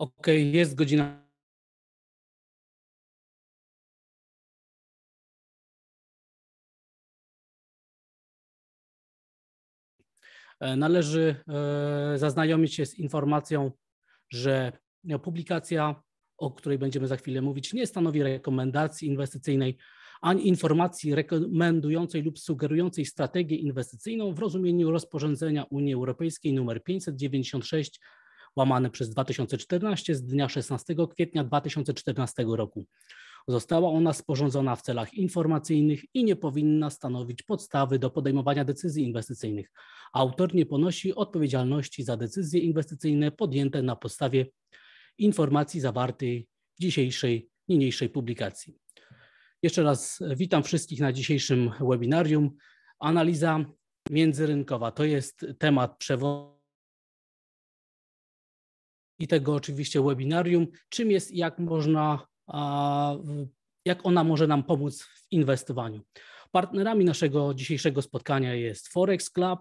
ok, jest godzina e, należy e, zaznajomić się z informacją, że e, publikacja, o której będziemy za chwilę mówić, nie stanowi rekomendacji inwestycyjnej ani informacji rekomendującej lub sugerującej strategię inwestycyjną w rozumieniu rozporządzenia Unii Europejskiej nr 596 łamane przez 2014 z dnia 16 kwietnia 2014 roku. Została ona sporządzona w celach informacyjnych i nie powinna stanowić podstawy do podejmowania decyzji inwestycyjnych. Autor nie ponosi odpowiedzialności za decyzje inwestycyjne podjęte na podstawie informacji zawartej w dzisiejszej, niniejszej publikacji. Jeszcze raz witam wszystkich na dzisiejszym webinarium. Analiza międzyrynkowa to jest temat przewodni i tego oczywiście webinarium, czym jest i jak można, jak ona może nam pomóc w inwestowaniu. Partnerami naszego dzisiejszego spotkania jest Forex Club,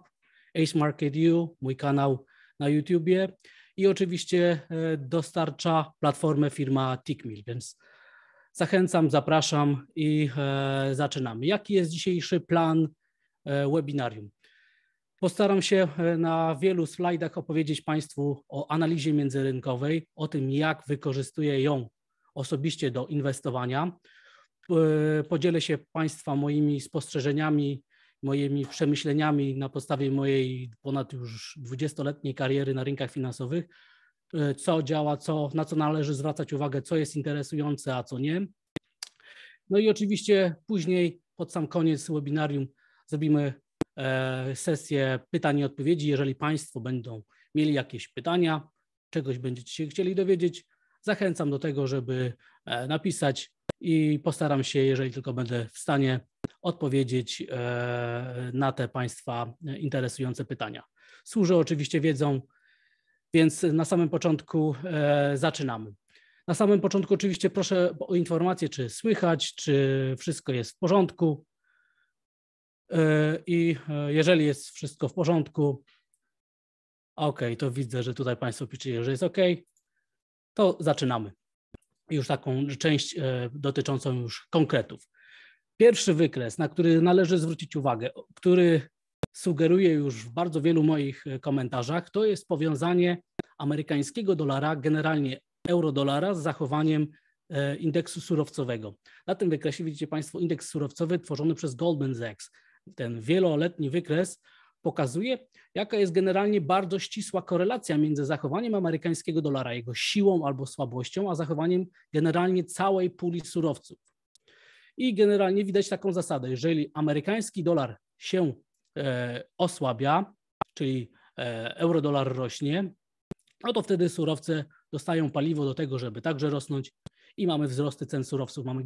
Ace Market U, mój kanał na YouTubie i oczywiście e, dostarcza platformę firma Tickmill, więc zachęcam, zapraszam i e, zaczynamy. Jaki jest dzisiejszy plan e, webinarium? Postaram się e, na wielu slajdach opowiedzieć Państwu o analizie międzyrynkowej, o tym, jak wykorzystuję ją osobiście do inwestowania. E, podzielę się Państwa moimi spostrzeżeniami, moimi przemyśleniami na podstawie mojej ponad już 20-letniej kariery na rynkach finansowych, e, co działa, co, na co należy zwracać uwagę, co jest interesujące, a co nie. No i oczywiście później, pod sam koniec webinarium, zrobimy E, sesję pytań i odpowiedzi. Jeżeli Państwo będą mieli jakieś pytania, czegoś będziecie się chcieli dowiedzieć, zachęcam do tego, żeby e, napisać i postaram się, jeżeli tylko będę w stanie, odpowiedzieć e, na te Państwa interesujące pytania. Służę oczywiście wiedzą, więc na samym początku zaczynamy. Na samym początku oczywiście proszę o informację, czy słychać, czy wszystko jest w porządku. I e, jeżeli jest wszystko w porządku, ok, to widzę, że tutaj Państwo piszecie, że jest ok, to zaczynamy. Już taką część e, dotyczącą już konkretów. Pierwszy wykres, na który należy zwrócić uwagę, który sugeruję już w bardzo wielu moich e, komentarzach, to jest powiązanie amerykańskiego dolara, generalnie eurodolara, z zachowaniem indeksu surowcowego. Na tym wykresie widzicie Państwo indeks surowcowy tworzony przez Goldman Sachs ten wieloletni wykres pokazuje, jaka jest generalnie bardzo ścisła korelacja między zachowaniem amerykańskiego dolara, jego siłą albo słabością, a zachowaniem generalnie całej puli surowców. I generalnie widać taką zasadę, jeżeli amerykański dolar się e, osłabia, czyli e, eurodolar rośnie, no to wtedy surowce dostają paliwo do tego, żeby także rosnąć, i mamy wzrosty cen surowców, mamy,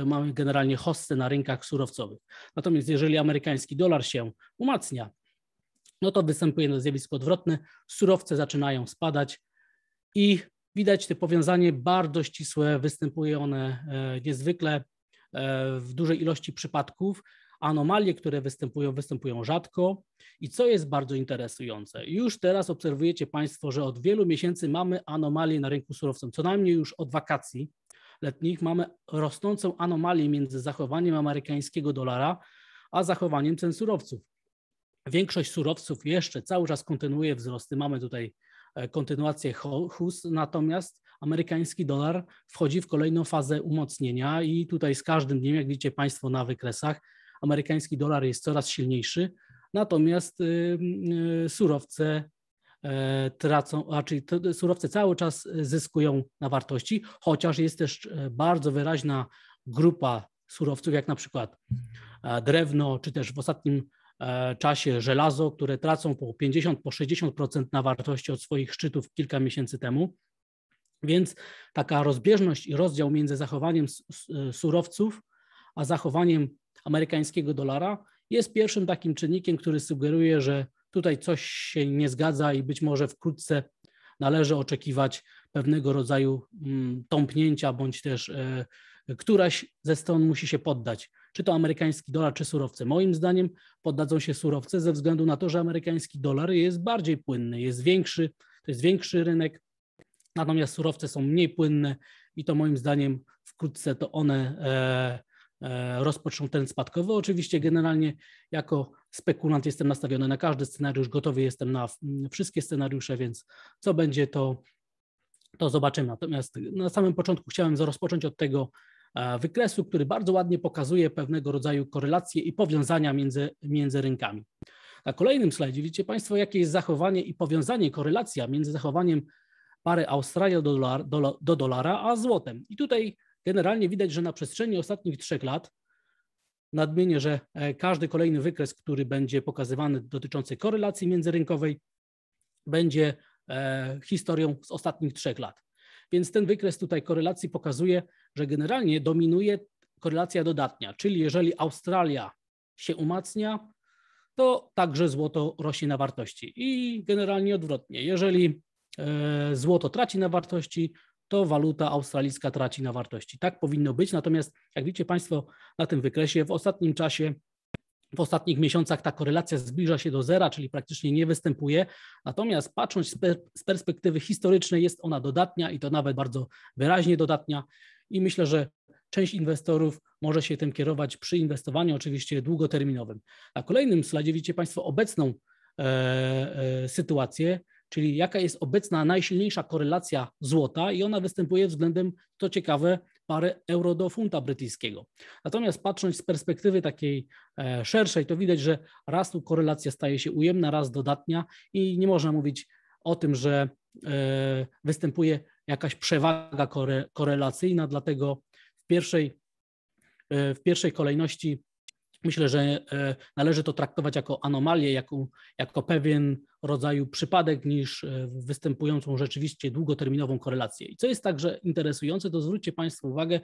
e, mamy generalnie hossę na rynkach surowcowych. Natomiast jeżeli amerykański dolar się umacnia, no to występuje to zjawisko odwrotne, surowce zaczynają spadać i widać to powiązanie bardzo ścisłe, występuje one niezwykle e, w dużej ilości przypadków. Anomalie, które występują, występują rzadko i co jest bardzo interesujące, już teraz obserwujecie Państwo, że od wielu miesięcy mamy anomalie na rynku surowcowym, co najmniej już od wakacji, letnich mamy rosnącą anomalię między zachowaniem amerykańskiego dolara a zachowaniem cen surowców. Większość surowców jeszcze cały czas kontynuuje wzrosty. Mamy tutaj e, kontynuację HUS, natomiast amerykański dolar wchodzi w kolejną fazę umocnienia i tutaj z każdym dniem, jak widzicie Państwo na wykresach, amerykański dolar jest coraz silniejszy, natomiast y, surowce E, tracą, raczej czyli surowce cały czas zyskują na wartości, chociaż jest też e, bardzo wyraźna grupa surowców, jak na przykład e, drewno, czy też w ostatnim czasie żelazo, które tracą po 50, po 60% na wartości od swoich szczytów kilka miesięcy temu. Więc taka rozbieżność i rozdział między zachowaniem surowców a zachowaniem amerykańskiego dolara jest pierwszym takim czynnikiem, który sugeruje, że tutaj coś się nie zgadza i być może wkrótce należy oczekiwać pewnego rodzaju mm, tąpnięcia, bądź też e, któraś ze stron musi się poddać. Czy to amerykański dolar, czy surowce. Moim zdaniem poddadzą się surowce ze względu na to, że amerykański dolar jest bardziej płynny, jest większy, to jest większy rynek, natomiast surowce są mniej płynne i to moim zdaniem wkrótce to one e, e, rozpoczną ten spadkowy. Oczywiście generalnie jako spekulant jestem nastawiony na każdy scenariusz, gotowy jestem na mm, wszystkie scenariusze, więc co będzie, to, to zobaczymy. Natomiast na samym początku chciałem rozpocząć od tego e, wykresu, który bardzo ładnie pokazuje pewnego rodzaju korelacje i powiązania między, między rynkami. Na kolejnym slajdzie widzicie Państwo, jakie jest zachowanie i powiązanie, korelacja między zachowaniem pary Australia do, dolar, do, do dolara a złotem. I tutaj generalnie widać, że na przestrzeni ostatnich trzech lat Nadmienię, że e, każdy kolejny wykres, który będzie pokazywany dotyczący korelacji międzyrynkowej, będzie e, historią z ostatnich trzech lat. Więc ten wykres tutaj korelacji pokazuje, że generalnie dominuje korelacja dodatnia, czyli jeżeli Australia się umacnia, to także złoto rośnie na wartości i generalnie odwrotnie. Jeżeli e, złoto traci na wartości, to waluta australijska traci na wartości. Tak powinno być. Natomiast, jak widzicie Państwo na tym wykresie, w ostatnim czasie w ostatnich miesiącach ta korelacja zbliża się do zera, czyli praktycznie nie występuje. Natomiast patrząc z perspektywy historycznej, jest ona dodatnia i to nawet bardzo wyraźnie dodatnia. I myślę, że część inwestorów może się tym kierować przy inwestowaniu oczywiście długoterminowym. Na kolejnym slajdzie widzicie Państwo obecną e, e, sytuację czyli jaka jest obecna najsilniejsza korelacja złota i ona występuje względem, to ciekawe, parę euro do funta brytyjskiego. Natomiast patrząc z perspektywy takiej e, szerszej, to widać, że raz tu korelacja staje się ujemna, raz dodatnia i nie można mówić o tym, że e, występuje jakaś przewaga korelacyjna, dlatego w pierwszej, e, w pierwszej kolejności Myślę, że e, należy to traktować jako anomalię, jako, jako pewien rodzaju przypadek niż e, występującą rzeczywiście długoterminową korelację. I co jest także interesujące, to zwróćcie Państwo uwagę,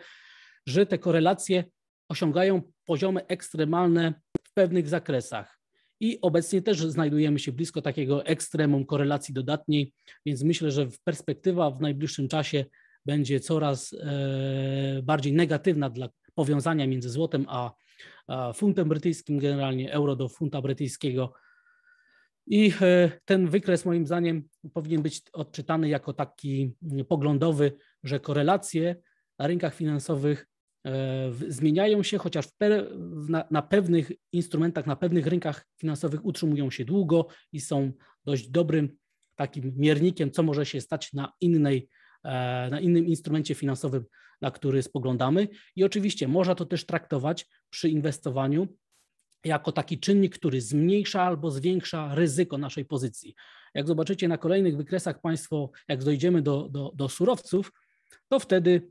że te korelacje osiągają poziomy ekstremalne w pewnych zakresach. I obecnie też znajdujemy się blisko takiego ekstremum korelacji dodatniej, więc myślę, że perspektywa w najbliższym czasie będzie coraz e, bardziej negatywna dla powiązania między złotem a funtem brytyjskim, generalnie euro do funta brytyjskiego. I e, ten wykres moim zdaniem powinien być odczytany jako taki mm, poglądowy, że korelacje na rynkach finansowych e, zmieniają się, chociaż na, pewnych instrumentach, na pewnych rynkach finansowych utrzymują się długo i są dość dobrym takim miernikiem, co może się stać na, innej, e, na innym instrumencie finansowym na który spoglądamy. I oczywiście można to też traktować przy inwestowaniu jako taki czynnik, który zmniejsza albo zwiększa ryzyko naszej pozycji. Jak zobaczycie na kolejnych wykresach Państwo, jak dojdziemy do, do, do surowców, to wtedy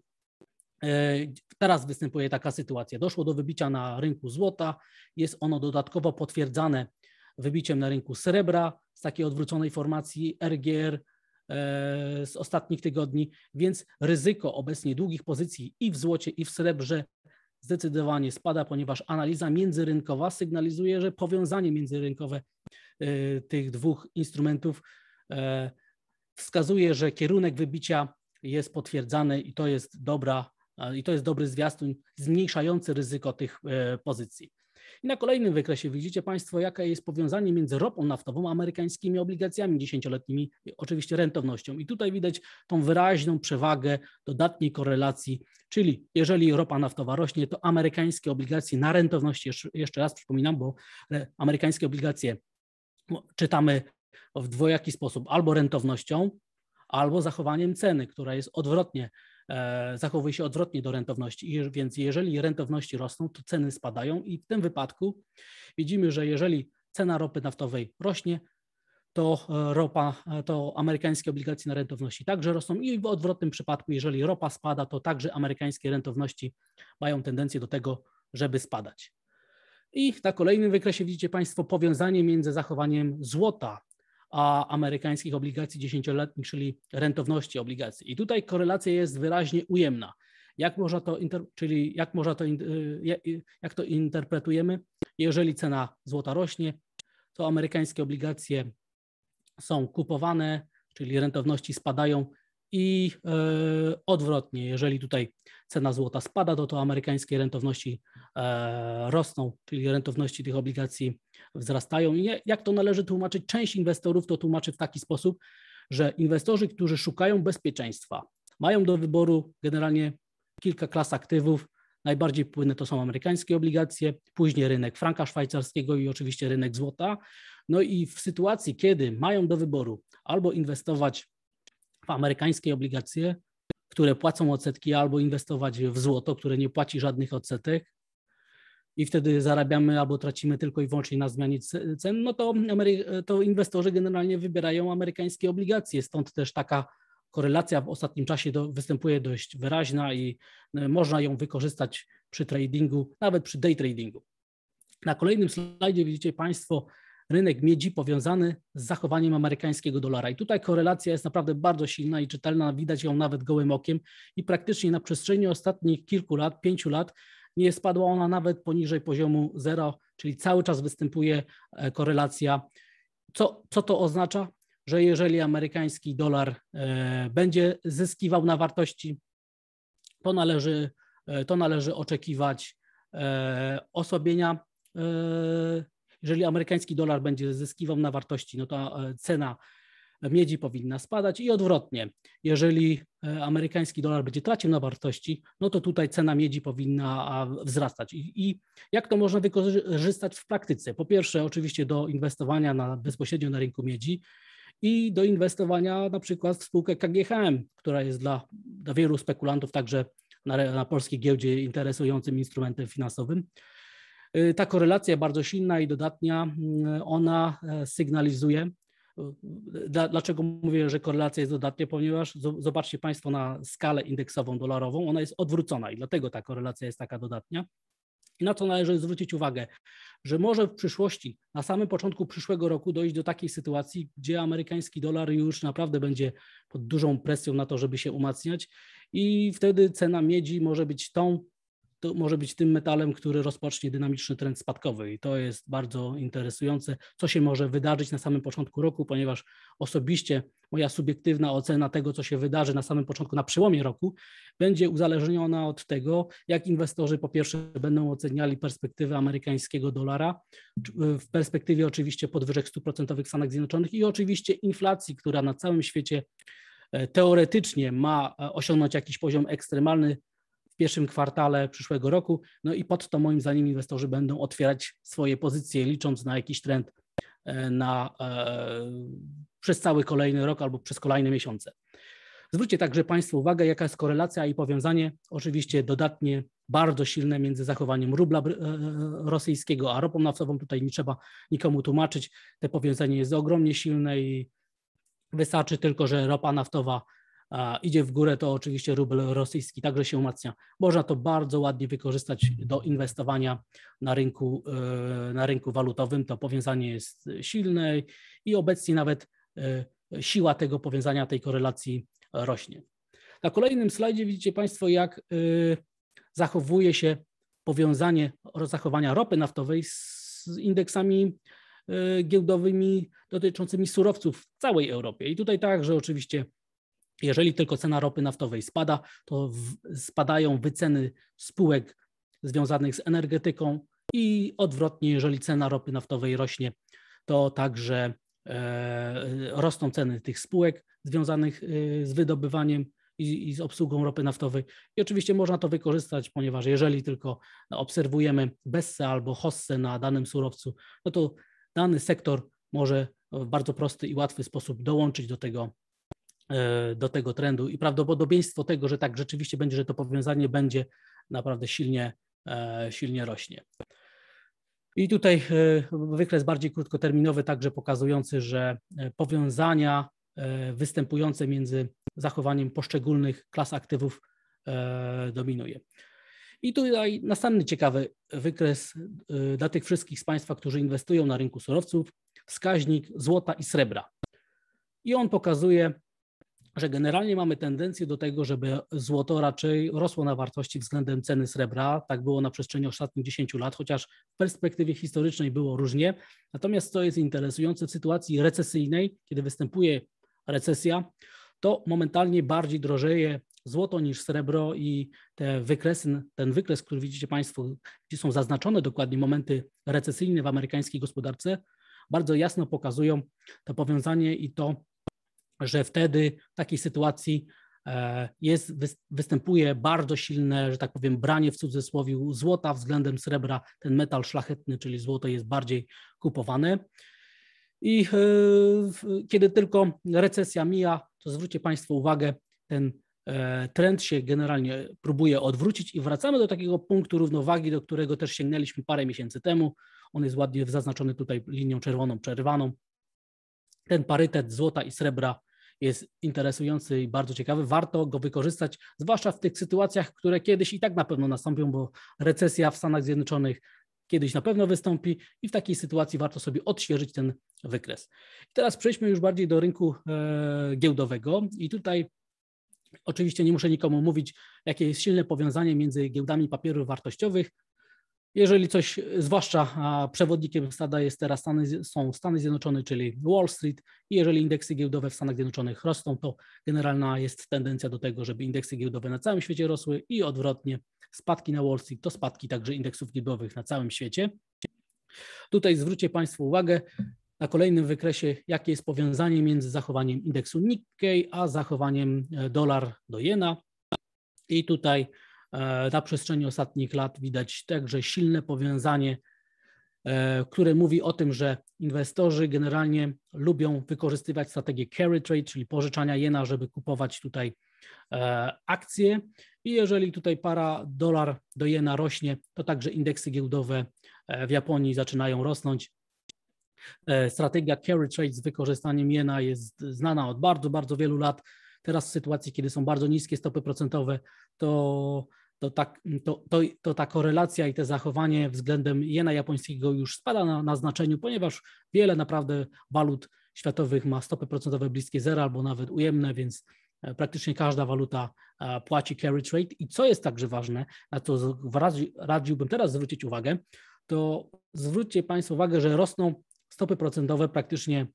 e, Teraz występuje taka sytuacja. Doszło do wybicia na rynku złota, jest ono dodatkowo potwierdzane wybiciem na rynku srebra z takiej odwróconej formacji RGR E, z ostatnich tygodni, więc ryzyko obecnie długich pozycji i w złocie, i w srebrze zdecydowanie spada, ponieważ analiza międzyrynkowa sygnalizuje, że powiązanie międzyrynkowe e, tych dwóch instrumentów e, wskazuje, że kierunek wybicia jest potwierdzany i to jest dobra i to jest dobry zwiastun zmniejszający ryzyko tych pozycji. I na kolejnym wykresie widzicie Państwo, jakie jest powiązanie między ropą naftową a amerykańskimi obligacjami dziesięcioletnimi, oczywiście rentownością. I tutaj widać tą wyraźną przewagę dodatniej korelacji, czyli jeżeli ropa naftowa rośnie, to amerykańskie obligacje na rentowności, jeszcze raz przypominam, bo amerykańskie obligacje no, czytamy w dwojaki sposób, albo rentownością, albo zachowaniem ceny, która jest odwrotnie E, zachowuje się odwrotnie do rentowności. więc jeżeli rentowności rosną, to ceny spadają i w tym wypadku widzimy, że jeżeli cena ropy naftowej rośnie, to e, ropa, e, to amerykańskie obligacje na rentowności także rosną i w odwrotnym przypadku, jeżeli ropa spada, to także amerykańskie rentowności mają tendencję do tego, żeby spadać. I na kolejnym wykresie widzicie Państwo powiązanie między zachowaniem złota a amerykańskich obligacji dziesięcioletnich, czyli rentowności obligacji. I tutaj korelacja jest wyraźnie ujemna. Jak można to, czyli jak, można to, y, y, jak to interpretujemy? Jeżeli cena złota rośnie, to amerykańskie obligacje są kupowane, czyli rentowności spadają i y, odwrotnie, jeżeli tutaj cena złota spada, to, to amerykańskie rentowności e, rosną, czyli rentowności tych obligacji wzrastają. I jak to należy tłumaczyć? Część inwestorów to tłumaczy w taki sposób, że inwestorzy, którzy szukają bezpieczeństwa, mają do wyboru generalnie kilka klas aktywów. Najbardziej płynne to są amerykańskie obligacje, później rynek franka szwajcarskiego i oczywiście rynek złota. No i w sytuacji, kiedy mają do wyboru albo inwestować w amerykańskie obligacje, które płacą odsetki, albo inwestować w złoto, które nie płaci żadnych odsetek, i wtedy zarabiamy albo tracimy tylko i wyłącznie na zmianie cen, no to, to inwestorzy generalnie wybierają amerykańskie obligacje. Stąd też taka korelacja w ostatnim czasie do, występuje dość wyraźna i e, można ją wykorzystać przy tradingu, nawet przy day tradingu. Na kolejnym slajdzie widzicie Państwo rynek miedzi powiązany z zachowaniem amerykańskiego dolara. I tutaj korelacja jest naprawdę bardzo silna i czytelna, widać ją nawet gołym okiem. I praktycznie na przestrzeni ostatnich kilku lat, pięciu lat, nie spadła ona nawet poniżej poziomu 0, czyli cały czas występuje e, korelacja. Co, co to oznacza? Że jeżeli amerykański dolar e, będzie zyskiwał na wartości, to należy, e, to należy oczekiwać osłabienia. Jeżeli amerykański dolar będzie zyskiwał na wartości, no to cena miedzi powinna spadać i odwrotnie. Jeżeli E, amerykański dolar będzie tracił na wartości, no to tutaj cena miedzi powinna wzrastać. I, i jak to można wykorzystać w praktyce? Po pierwsze, oczywiście do inwestowania na, bezpośrednio na rynku miedzi i do inwestowania na przykład w spółkę KGHM, która jest dla, dla wielu spekulantów także na, na polskiej giełdzie interesującym instrumentem finansowym. E, ta korelacja bardzo silna i dodatnia, mm, ona e, sygnalizuje, Dlaczego mówię, że korelacja jest dodatnia? Ponieważ zobaczcie Państwo na skalę indeksową dolarową, ona jest odwrócona i dlatego ta korelacja jest taka dodatnia. I na co należy zwrócić uwagę, że może w przyszłości, na samym początku przyszłego roku dojść do takiej sytuacji, gdzie amerykański dolar już naprawdę będzie pod dużą presją na to, żeby się umacniać i wtedy cena miedzi może być tą, to może być tym metalem, który rozpocznie dynamiczny trend spadkowy i to jest bardzo interesujące, co się może wydarzyć na samym początku roku, ponieważ osobiście moja subiektywna ocena tego, co się wydarzy na samym początku, na przełomie roku, będzie uzależniona od tego, jak inwestorzy po pierwsze będą oceniali perspektywę amerykańskiego dolara, e, w perspektywie oczywiście podwyżek stuprocentowych w Stanach Zjednoczonych i oczywiście inflacji, która na całym świecie e, teoretycznie ma e, osiągnąć jakiś poziom ekstremalny, w pierwszym kwartale przyszłego roku. No i pod to moim zdaniem inwestorzy będą otwierać swoje pozycje, licząc na jakiś trend e, na, e, przez cały kolejny rok albo przez kolejne miesiące. Zwróćcie także Państwo uwagę, jaka jest korelacja i powiązanie, oczywiście dodatnie bardzo silne między zachowaniem rubla e, rosyjskiego a ropą naftową. Tutaj nie trzeba nikomu tłumaczyć. Te powiązanie jest ogromnie silne i wystarczy tylko, że ropa naftowa idzie w górę, to oczywiście rubel rosyjski także się umacnia. Można to bardzo ładnie wykorzystać do inwestowania na rynku, e, na rynku walutowym. To powiązanie jest silne i obecnie nawet e, siła tego powiązania, tej korelacji rośnie. Na kolejnym slajdzie widzicie Państwo, jak e, zachowuje się powiązanie zachowania ropy naftowej z indeksami giełdowymi dotyczącymi surowców w całej Europie. I tutaj także oczywiście jeżeli tylko cena ropy naftowej spada, to spadają wyceny spółek związanych z energetyką i odwrotnie, jeżeli cena ropy naftowej rośnie, to także e, rosną ceny tych spółek związanych e, z wydobywaniem i, z obsługą ropy naftowej. I oczywiście można to wykorzystać, ponieważ jeżeli tylko obserwujemy bessę albo hossę na danym surowcu, no to dany sektor może w bardzo prosty i łatwy sposób dołączyć do tego E, do tego trendu i prawdopodobieństwo tego, że tak rzeczywiście będzie, że to powiązanie będzie naprawdę silnie, e, silnie rośnie. I tutaj e, wykres bardziej krótkoterminowy, także pokazujący, że powiązania występujące między zachowaniem poszczególnych klas aktywów dominuje. I tutaj następny ciekawy wykres dla tych wszystkich z Państwa, którzy inwestują na rynku surowców, wskaźnik złota i srebra. I on pokazuje że generalnie mamy tendencję do tego, żeby złoto raczej rosło na wartości względem ceny srebra. Tak było na przestrzeni ostatnich 10 lat, chociaż w perspektywie historycznej było różnie. Natomiast co jest interesujące w sytuacji recesyjnej, kiedy występuje recesja, to momentalnie bardziej drożeje złoto niż srebro i te wykresy, ten wykres, który widzicie Państwo, gdzie są zaznaczone dokładnie momenty recesyjne w amerykańskiej gospodarce, bardzo jasno pokazują to powiązanie i to, że wtedy w takiej sytuacji e, jest, występuje bardzo silne, że tak powiem, branie w cudzysłowie złota względem srebra. Ten metal szlachetny, czyli złoto, jest bardziej kupowane. I e, kiedy tylko recesja mija, to zwróćcie Państwo uwagę, ten e, trend się generalnie próbuje odwrócić i wracamy do takiego punktu równowagi, do którego też sięgnęliśmy parę miesięcy temu. On jest ładnie zaznaczony tutaj linią czerwoną, przerwaną. Ten parytet złota i srebra jest interesujący i bardzo ciekawy. Warto go wykorzystać, zwłaszcza w tych sytuacjach, które kiedyś i tak na pewno nastąpią, bo recesja w Stanach Zjednoczonych kiedyś na pewno wystąpi i w takiej sytuacji warto sobie odświeżyć ten wykres. I teraz przejdźmy już bardziej do rynku e, giełdowego i tutaj oczywiście nie muszę nikomu mówić, jakie jest silne powiązanie między giełdami papierów wartościowych jeżeli coś, zwłaszcza przewodnikiem stada jest teraz Stany, są Stany Zjednoczone, czyli Wall Street, i jeżeli indeksy giełdowe w Stanach Zjednoczonych rosną, to generalna jest tendencja do tego, żeby indeksy giełdowe na całym świecie rosły i odwrotnie, spadki na Wall Street to spadki także indeksów giełdowych na całym świecie. Tutaj zwróćcie państwo uwagę na kolejnym wykresie, jakie jest powiązanie między zachowaniem indeksu Nikkei a zachowaniem e, dolar do jena. I tutaj E, na przestrzeni ostatnich lat widać także silne powiązanie, e, które mówi o tym, że inwestorzy generalnie lubią wykorzystywać strategię carry trade, czyli pożyczania jena, żeby kupować tutaj e, akcje. I jeżeli tutaj para dolar do jena rośnie, to także indeksy giełdowe w Japonii zaczynają rosnąć. Strategia carry trade z wykorzystaniem jena jest znana od bardzo, bardzo wielu lat. Teraz w sytuacji, kiedy są bardzo niskie stopy procentowe, to to, tak, to, to, to ta korelacja i to zachowanie względem jena japońskiego już spada na, na znaczeniu, ponieważ wiele naprawdę walut światowych ma stopy procentowe bliskie zera albo nawet ujemne, więc e, praktycznie każda waluta e, płaci carry trade. I co jest także ważne, na co radziłbym teraz zwrócić uwagę, to zwróćcie Państwo uwagę, że rosną stopy procentowe praktycznie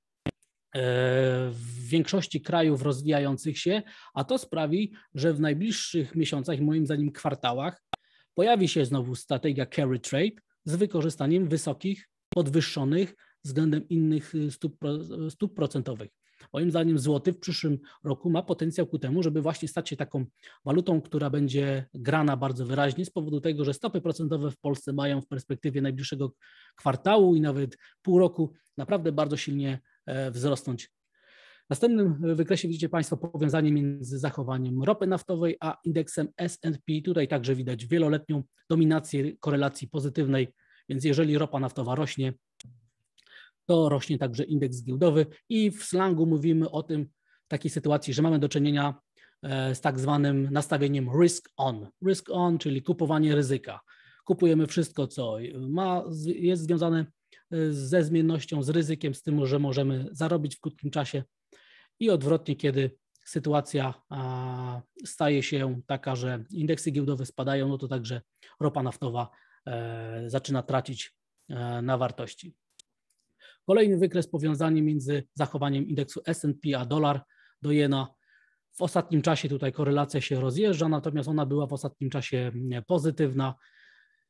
E, w większości krajów rozwijających się, a to sprawi, że w najbliższych miesiącach, moim zdaniem kwartałach, pojawi się znowu strategia carry trade z wykorzystaniem wysokich, podwyższonych względem innych e, stóp, e, stóp procentowych. Moim zdaniem złoty w przyszłym roku ma potencjał ku temu, żeby właśnie stać się taką walutą, która będzie grana bardzo wyraźnie z powodu tego, że stopy procentowe w Polsce mają w perspektywie najbliższego kwartału i nawet pół roku naprawdę bardzo silnie E, wzrosnąć. W następnym wykresie widzicie Państwo powiązanie między zachowaniem ropy naftowej a indeksem S&P. Tutaj także widać wieloletnią dominację korelacji pozytywnej, więc jeżeli ropa naftowa rośnie, to rośnie także indeks giełdowy i w slangu mówimy o tym w takiej sytuacji, że mamy do czynienia e, z tak zwanym nastawieniem risk on. Risk on, czyli kupowanie ryzyka. Kupujemy wszystko, co ma, jest związane Y, ze zmiennością, z ryzykiem, z tym, że możemy zarobić w krótkim czasie i odwrotnie, kiedy sytuacja staje się taka, że indeksy giełdowe spadają, no to także ropa naftowa e, zaczyna tracić e, na wartości. Kolejny wykres powiązanie między zachowaniem indeksu S&P a dolar do jena. W ostatnim czasie tutaj korelacja się rozjeżdża, natomiast ona była w ostatnim czasie pozytywna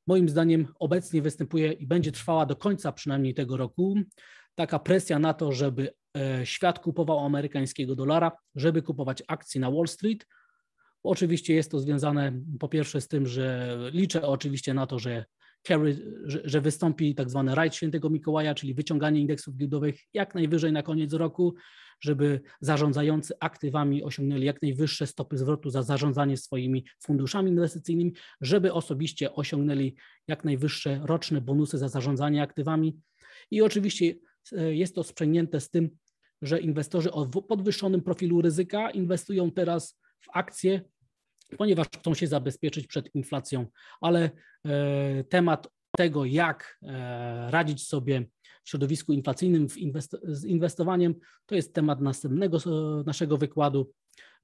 moim zdaniem obecnie występuje i będzie trwała do końca przynajmniej tego roku taka presja na to, żeby e, świat kupował amerykańskiego dolara, żeby kupować akcje na Wall Street. Oczywiście jest to związane po pierwsze z tym, że liczę oczywiście na to, że carry, że, że wystąpi tak zwany rajd świętego Mikołaja, czyli wyciąganie indeksów giełdowych jak najwyżej na koniec roku, żeby zarządzający aktywami osiągnęli jak najwyższe stopy zwrotu za zarządzanie swoimi funduszami inwestycyjnymi, żeby osobiście osiągnęli jak najwyższe roczne bonusy za zarządzanie aktywami. I oczywiście e, jest to sprzęgnięte z tym, że inwestorzy o podwyższonym profilu ryzyka inwestują teraz w akcje, ponieważ chcą się zabezpieczyć przed inflacją, ale e, temat tego, jak e, radzić sobie w środowisku inflacyjnym w inwest z inwestowaniem, to jest temat następnego e, naszego wykładu,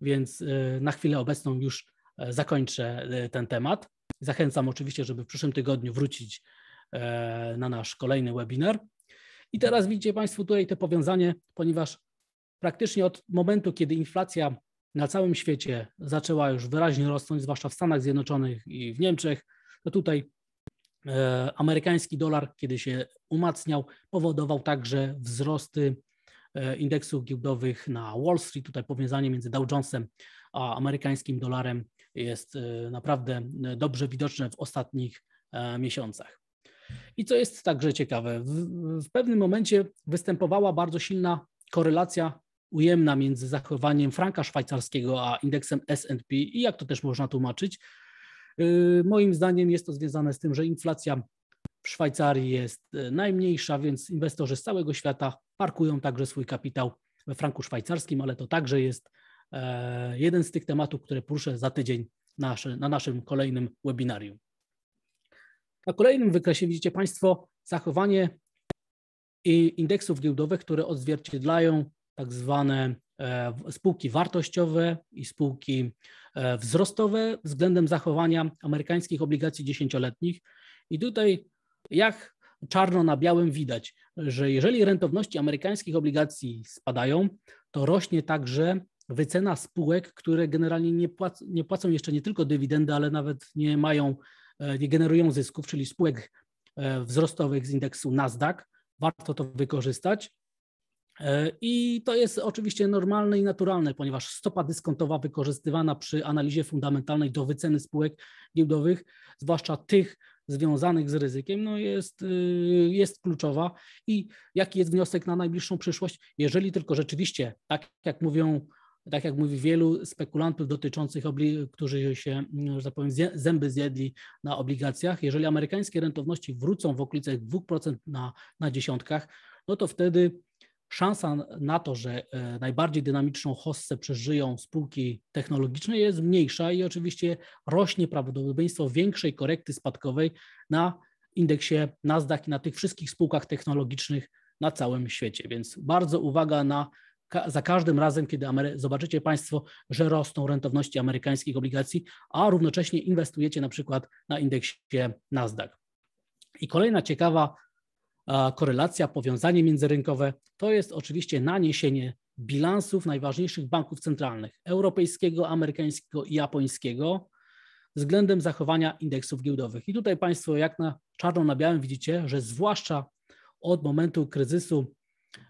więc na chwilę obecną już zakończę ten temat. Zachęcam oczywiście, żeby w przyszłym tygodniu wrócić na nasz kolejny webinar. I teraz widzicie Państwo tutaj to powiązanie, ponieważ praktycznie od momentu, kiedy inflacja na całym świecie zaczęła już wyraźnie rosnąć, zwłaszcza w Stanach Zjednoczonych i w Niemczech, to tutaj e, amerykański dolar, kiedy się umacniał, powodował także wzrosty e, indeksów giełdowych na Wall Street. Tutaj powiązanie między Dow Jonesem a amerykańskim dolarem jest e, naprawdę e, dobrze widoczne w ostatnich e, miesiącach. I co jest także ciekawe, w, w pewnym momencie występowała bardzo silna korelacja ujemna między zachowaniem franka szwajcarskiego a indeksem SP i jak to też można tłumaczyć. Y, moim zdaniem jest to związane z tym, że inflacja w Szwajcarii jest y, najmniejsza, więc inwestorzy z całego świata parkują także swój kapitał we franku szwajcarskim, ale to także jest e, jeden z tych tematów, które poruszę za tydzień na naszym kolejnym webinarium. Na kolejnym wykresie widzicie Państwo zachowanie indeksów giełdowych, które odzwierciedlają tak zwane e, spółki wartościowe i spółki e, wzrostowe względem zachowania amerykańskich obligacji dziesięcioletnich. I tutaj jak czarno na białym widać, że jeżeli rentowności amerykańskich obligacji spadają, to rośnie także wycena spółek, które generalnie nie, płac nie płacą jeszcze nie tylko dywidendy, ale nawet nie mają, e, nie generują zysków, czyli spółek wzrostowych z indeksu Nasdaq. Warto to wykorzystać. E, I to jest oczywiście normalne i naturalne, ponieważ stopa dyskontowa wykorzystywana przy analizie fundamentalnej do wyceny spółek giełdowych, zwłaszcza tych związanych z ryzykiem, no jest, y, jest kluczowa. I jaki jest wniosek na najbliższą przyszłość? Jeżeli tylko rzeczywiście, tak jak mówią, tak jak mówi wielu spekulantów dotyczących, którzy się, że tak powiem, zęby zjedli na obligacjach, jeżeli amerykańskie rentowności wrócą w okolicach 2% na, na dziesiątkach, no to wtedy szansa na to, że e, najbardziej dynamiczną hossę przeżyją spółki technologiczne jest mniejsza i oczywiście rośnie prawdopodobieństwo większej korekty spadkowej na indeksie Nasdaq i na tych wszystkich spółkach technologicznych na całym świecie. Więc bardzo uwaga na za każdym razem, kiedy Amery zobaczycie Państwo, że rosną rentowności amerykańskich obligacji, a równocześnie inwestujecie na przykład na indeksie Nasdaq. I kolejna ciekawa korelacja, powiązanie międzyrynkowe. To jest oczywiście naniesienie bilansów najważniejszych banków centralnych europejskiego, amerykańskiego i japońskiego względem zachowania indeksów giełdowych. I tutaj Państwo jak na czarno na białym widzicie, że zwłaszcza od momentu kryzysu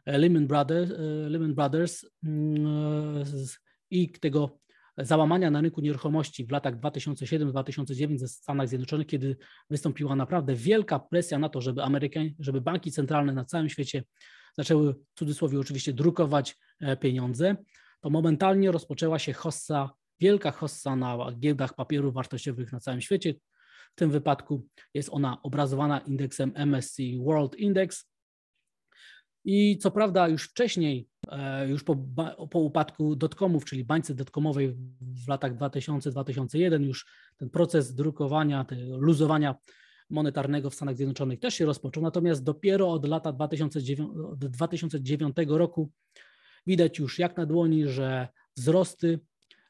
e, Lehman Brothers, e, Lehman Brothers mm, e, i tego załamania na rynku nieruchomości w latach 2007-2009 ze Stanach Zjednoczonych, kiedy wystąpiła naprawdę wielka presja na to, żeby, Amerykań, żeby banki centralne na całym świecie zaczęły w cudzysłowie oczywiście drukować e, pieniądze, to momentalnie rozpoczęła się hossa, wielka hossa na giełdach papierów wartościowych na całym świecie. W tym wypadku jest ona obrazowana indeksem MSCI World Index, i co prawda już wcześniej, e, już po, po upadku dotkomów, czyli bańce dotkomowej w latach 2000-2001, już ten proces drukowania, luzowania monetarnego w Stanach Zjednoczonych też się rozpoczął, natomiast dopiero od lata 2009, od 2009 roku widać już jak na dłoni, że wzrosty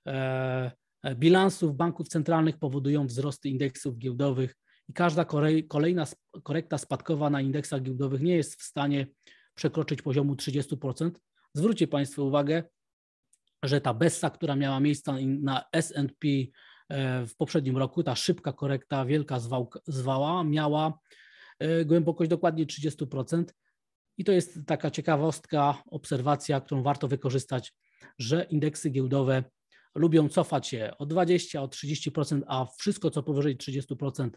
e, e, bilansów banków centralnych powodują wzrosty indeksów giełdowych i każda kolej, kolejna korekta spadkowa na indeksach giełdowych nie jest w stanie przekroczyć poziomu 30%. Zwróćcie Państwo uwagę, że ta bessa, która miała miejsce na S&P e, w poprzednim roku, ta szybka korekta, wielka zwała, miała e, głębokość dokładnie 30%. I to jest taka ciekawostka, obserwacja, którą warto wykorzystać, że indeksy giełdowe lubią cofać się o 20, o 30%, a wszystko co powyżej 30%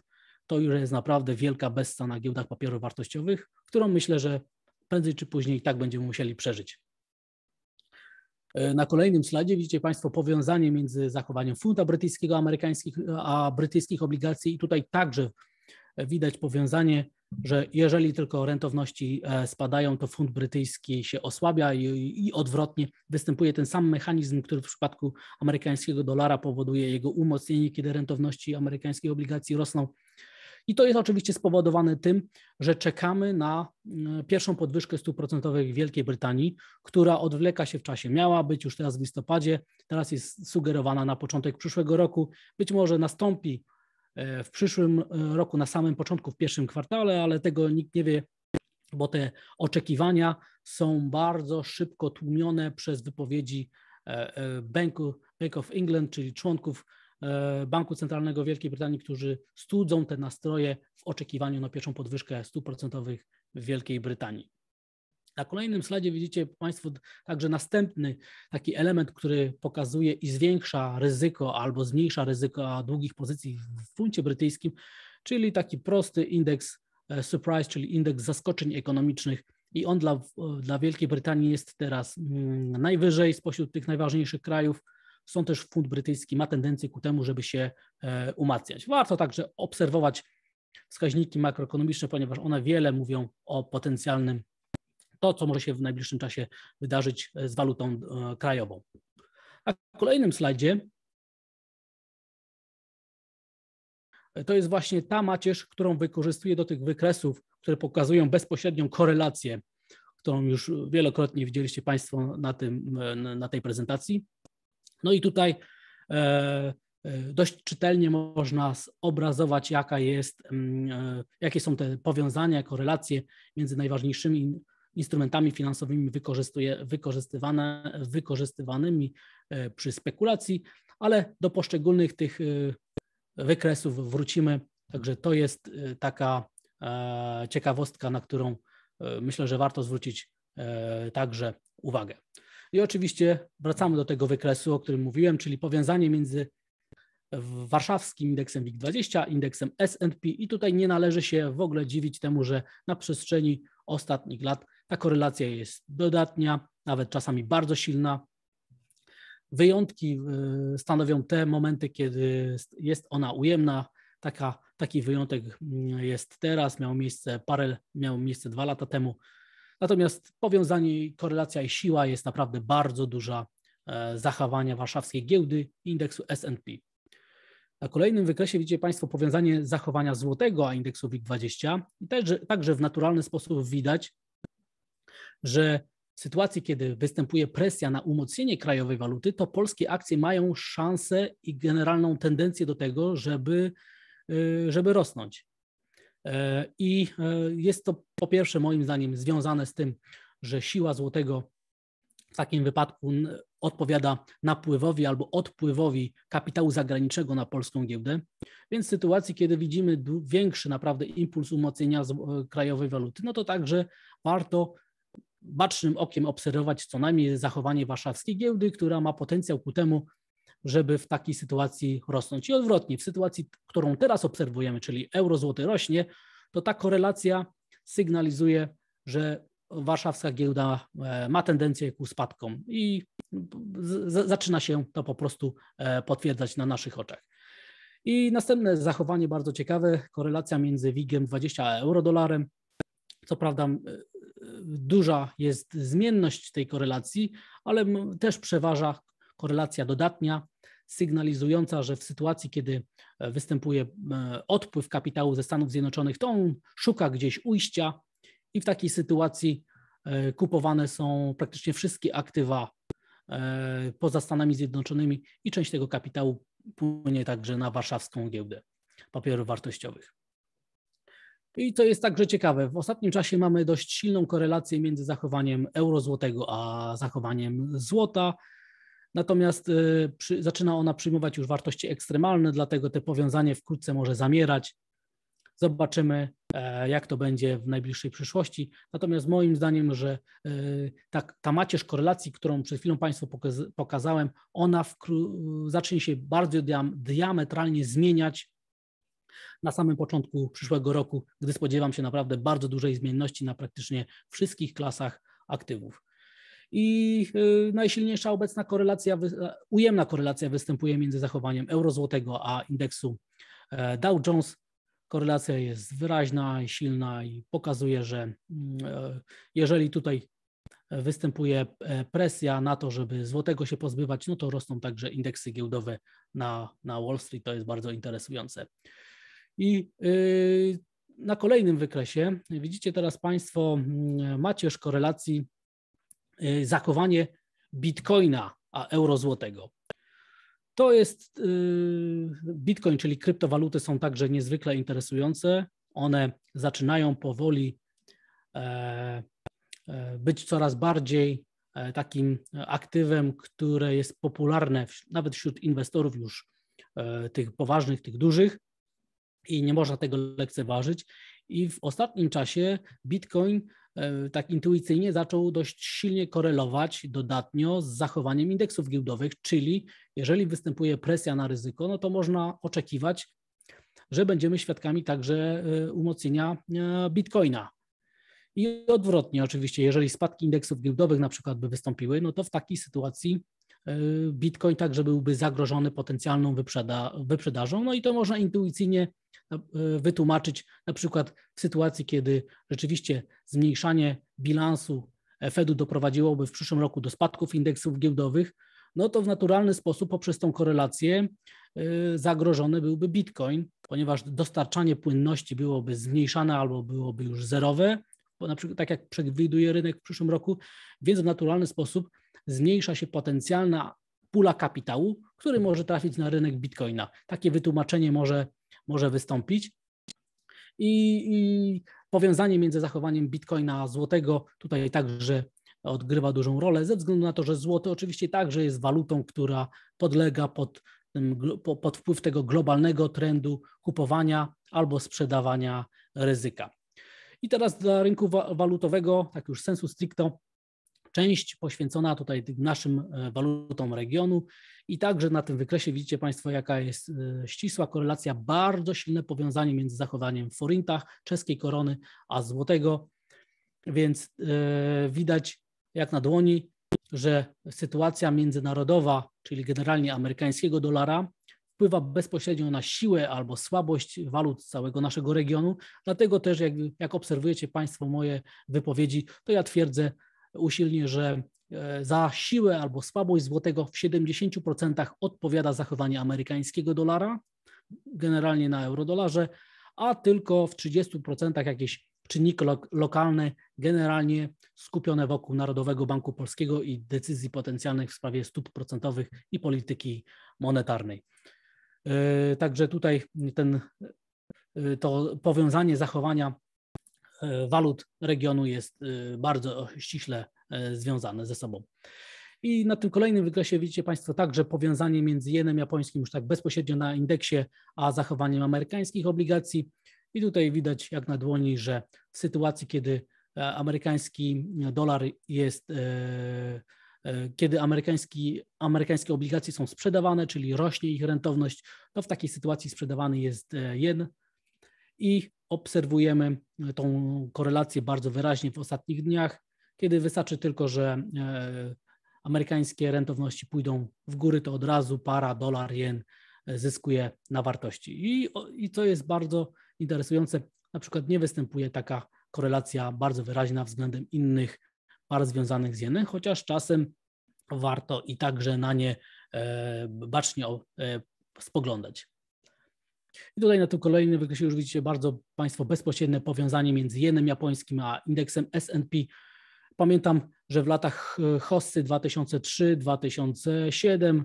to już jest naprawdę wielka bessa na giełdach papierów wartościowych, którą myślę, że prędzej czy później i tak będziemy musieli przeżyć. E, na kolejnym slajdzie widzicie Państwo powiązanie między zachowaniem funta brytyjskiego amerykańskich, a brytyjskich obligacji i tutaj także widać powiązanie, że jeżeli tylko rentowności e, spadają, to funt brytyjski się osłabia i, i odwrotnie występuje ten sam mechanizm, który w przypadku amerykańskiego dolara powoduje jego umocnienie, kiedy rentowności amerykańskich obligacji rosną i to jest oczywiście spowodowane tym, że czekamy na mm, pierwszą podwyżkę stóp procentowych w Wielkiej Brytanii, która odwleka się w czasie. Miała być już teraz w listopadzie, teraz jest sugerowana na początek przyszłego roku. Być może nastąpi e, w przyszłym e, roku na samym początku, w pierwszym kwartale, ale tego nikt nie wie, bo te oczekiwania są bardzo szybko tłumione przez wypowiedzi e, Banku, Bank of England, czyli członków E, Banku Centralnego Wielkiej Brytanii, którzy studzą te nastroje w oczekiwaniu na pierwszą podwyżkę stóp procentowych w Wielkiej Brytanii. Na kolejnym slajdzie widzicie Państwo także następny taki element, który pokazuje i zwiększa ryzyko albo zmniejsza ryzyko długich pozycji w funcie brytyjskim, czyli taki prosty indeks e, surprise, czyli indeks zaskoczeń ekonomicznych. I on dla, dla Wielkiej Brytanii jest teraz mm, najwyżej spośród tych najważniejszych krajów są też fund brytyjski ma tendencję ku temu, żeby się e, umacniać. Warto także obserwować wskaźniki makroekonomiczne, ponieważ one wiele mówią o potencjalnym to, co może się w najbliższym czasie wydarzyć e, z walutą e, krajową. Na kolejnym slajdzie to jest właśnie ta macierz, którą wykorzystuję do tych wykresów, które pokazują bezpośrednią korelację, którą już wielokrotnie widzieliście Państwo na, tym, na tej prezentacji. No i tutaj e, e, dość czytelnie można obrazować, jaka jest, mm, e, jakie są te powiązania, korelacje między najważniejszymi instrumentami finansowymi wykorzystywane, wykorzystywanymi przy spekulacji, ale do poszczególnych tych wykresów wrócimy. Także to jest taka ciekawostka, na którą myślę, że warto zwrócić także uwagę. I oczywiście wracamy do tego wykresu, o którym mówiłem, czyli powiązanie między warszawskim indeksem WIG20, indeksem S&P i tutaj nie należy się w ogóle dziwić temu, że na przestrzeni ostatnich lat ta korelacja jest dodatnia, nawet czasami bardzo silna. Wyjątki y, stanowią te momenty, kiedy jest ona ujemna. Taka, taki wyjątek mm, jest teraz, miał miejsce parę, miał miejsce dwa lata temu Natomiast powiązanie korelacja i siła jest naprawdę bardzo duża e, zachowania warszawskiej giełdy indeksu S&P. Na kolejnym wykresie widzicie Państwo powiązanie zachowania złotego a indeksu WIG20 i także, także w naturalny sposób widać, że w sytuacji, kiedy występuje presja na umocnienie krajowej waluty, to polskie akcje mają szansę i generalną tendencję do tego, żeby, y, żeby rosnąć. E, I e, jest to po pierwsze moim zdaniem związane z tym, że siła złotego w takim wypadku odpowiada napływowi albo odpływowi kapitału zagranicznego na polską giełdę. Więc w sytuacji, kiedy widzimy większy naprawdę impuls umocnienia e, krajowej waluty, no to także warto bacznym okiem obserwować co najmniej zachowanie warszawskiej giełdy, która ma potencjał ku temu, żeby w takiej sytuacji rosnąć. I odwrotnie, w sytuacji, którą teraz obserwujemy, czyli euro złoty rośnie, to ta korelacja sygnalizuje, że warszawska giełda e, ma tendencję ku spadkom i z, zaczyna się to po prostu e, potwierdzać na naszych oczach. I następne zachowanie bardzo ciekawe, korelacja między WIGiem 20 a euro-dolarem. Co prawda duża jest zmienność tej korelacji, ale też przeważa korelacja dodatnia, sygnalizująca, że w sytuacji, kiedy e, występuje e, odpływ kapitału ze Stanów Zjednoczonych, to on szuka gdzieś ujścia i w takiej sytuacji e, kupowane są praktycznie wszystkie aktywa poza Stanami Zjednoczonymi i część tego kapitału płynie także na warszawską giełdę papierów wartościowych. I to jest także ciekawe. W ostatnim czasie mamy dość silną korelację między zachowaniem euro złotego a zachowaniem złota. Natomiast y, przy, zaczyna ona przyjmować już wartości ekstremalne, dlatego to powiązanie wkrótce może zamierać. Zobaczymy, e, jak to będzie w najbliższej przyszłości. Natomiast moim zdaniem, że y, ta, ta macierz korelacji, którą przed chwilą Państwu pokazałem, ona zacznie się bardzo diametralnie zmieniać na samym początku przyszłego roku, gdy spodziewam się naprawdę bardzo dużej zmienności na praktycznie wszystkich klasach aktywów i e, najsilniejsza obecna korelacja, e, ujemna korelacja występuje między zachowaniem euro złotego a indeksu e, Dow Jones. Korelacja jest wyraźna i silna i pokazuje, że mm, jeżeli tutaj występuje presja na to, żeby złotego się pozbywać, no to rosną także indeksy giełdowe na, na Wall Street. To jest bardzo interesujące. I na kolejnym wykresie widzicie teraz Państwo mm, macierz korelacji Y, zachowanie bitcoina, a euro złotego. To jest y, bitcoin, czyli kryptowaluty są także niezwykle interesujące. One zaczynają powoli e, e, być coraz bardziej e, takim aktywem, które jest popularne nawet wśród inwestorów już tych poważnych, tych dużych i nie można tego lekceważyć. I w ostatnim czasie Bitcoin E, tak intuicyjnie zaczął dość silnie korelować dodatnio z zachowaniem indeksów giełdowych, czyli jeżeli występuje presja na ryzyko, no to można oczekiwać, że będziemy świadkami także e, umocnienia e, bitcoina. I odwrotnie, oczywiście, jeżeli spadki indeksów giełdowych na przykład by wystąpiły, no to w takiej sytuacji E, Bitcoin także byłby zagrożony potencjalną wyprzeda wyprzedażą. No i to można intuicyjnie e, wytłumaczyć na przykład w sytuacji, kiedy rzeczywiście zmniejszanie bilansu Fedu doprowadziłoby w przyszłym roku do spadków indeksów giełdowych, no to w naturalny sposób poprzez tą korelację e, zagrożony byłby Bitcoin, ponieważ dostarczanie płynności byłoby zmniejszane albo byłoby już zerowe, na przykład tak jak przewiduje rynek w przyszłym roku, więc w naturalny sposób zmniejsza się potencjalna pula kapitału, który może trafić na rynek bitcoina. Takie wytłumaczenie może, może wystąpić. I, I powiązanie między zachowaniem bitcoina a złotego tutaj także odgrywa dużą rolę, ze względu na to, że złoto oczywiście także jest walutą, która podlega pod, pod wpływ tego globalnego trendu kupowania albo sprzedawania ryzyka. I teraz dla rynku walutowego, tak już sensu stricto, część poświęcona tutaj naszym e, walutom regionu. I także na tym wykresie widzicie Państwo, jaka jest e, ścisła korelacja, bardzo silne powiązanie między zachowaniem w forintach czeskiej korony a złotego. Więc e, widać jak na dłoni, że sytuacja międzynarodowa, czyli generalnie amerykańskiego dolara, wpływa bezpośrednio na siłę albo słabość walut całego naszego regionu. Dlatego też, jak, jak obserwujecie Państwo moje wypowiedzi, to ja twierdzę, usilnie, że e, za siłę albo słabość złotego w 70% odpowiada zachowanie amerykańskiego dolara, generalnie na eurodolarze, a tylko w 30% jakieś czynniki lokalne, generalnie skupione wokół Narodowego Banku Polskiego i decyzji potencjalnych w sprawie stóp procentowych i polityki monetarnej. E, także tutaj ten, e, to powiązanie zachowania E, walut regionu jest e, bardzo ściśle e, związane ze sobą. I na tym kolejnym wykresie widzicie Państwo także powiązanie między jenem japońskim już tak bezpośrednio na indeksie, a zachowaniem amerykańskich obligacji. I tutaj widać jak na dłoni, że w sytuacji, kiedy amerykański dolar jest, kiedy amerykański, amerykańskie obligacje są sprzedawane, czyli rośnie ich rentowność, to w takiej sytuacji sprzedawany jest jen. I obserwujemy e, tą korelację bardzo wyraźnie w ostatnich dniach, kiedy wystarczy tylko, że e, amerykańskie rentowności pójdą w góry, to od razu para, dolar, jen e, zyskuje na wartości. I, I co jest bardzo interesujące, na przykład nie występuje taka korelacja bardzo wyraźna względem innych par związanych z jenem, chociaż czasem warto i także na nie bacznie spoglądać. I tutaj na tym kolejnym wykresie już widzicie bardzo Państwo bezpośrednie powiązanie między jenem japońskim a indeksem S&P. Pamiętam, że w latach e, hossy 2003-2007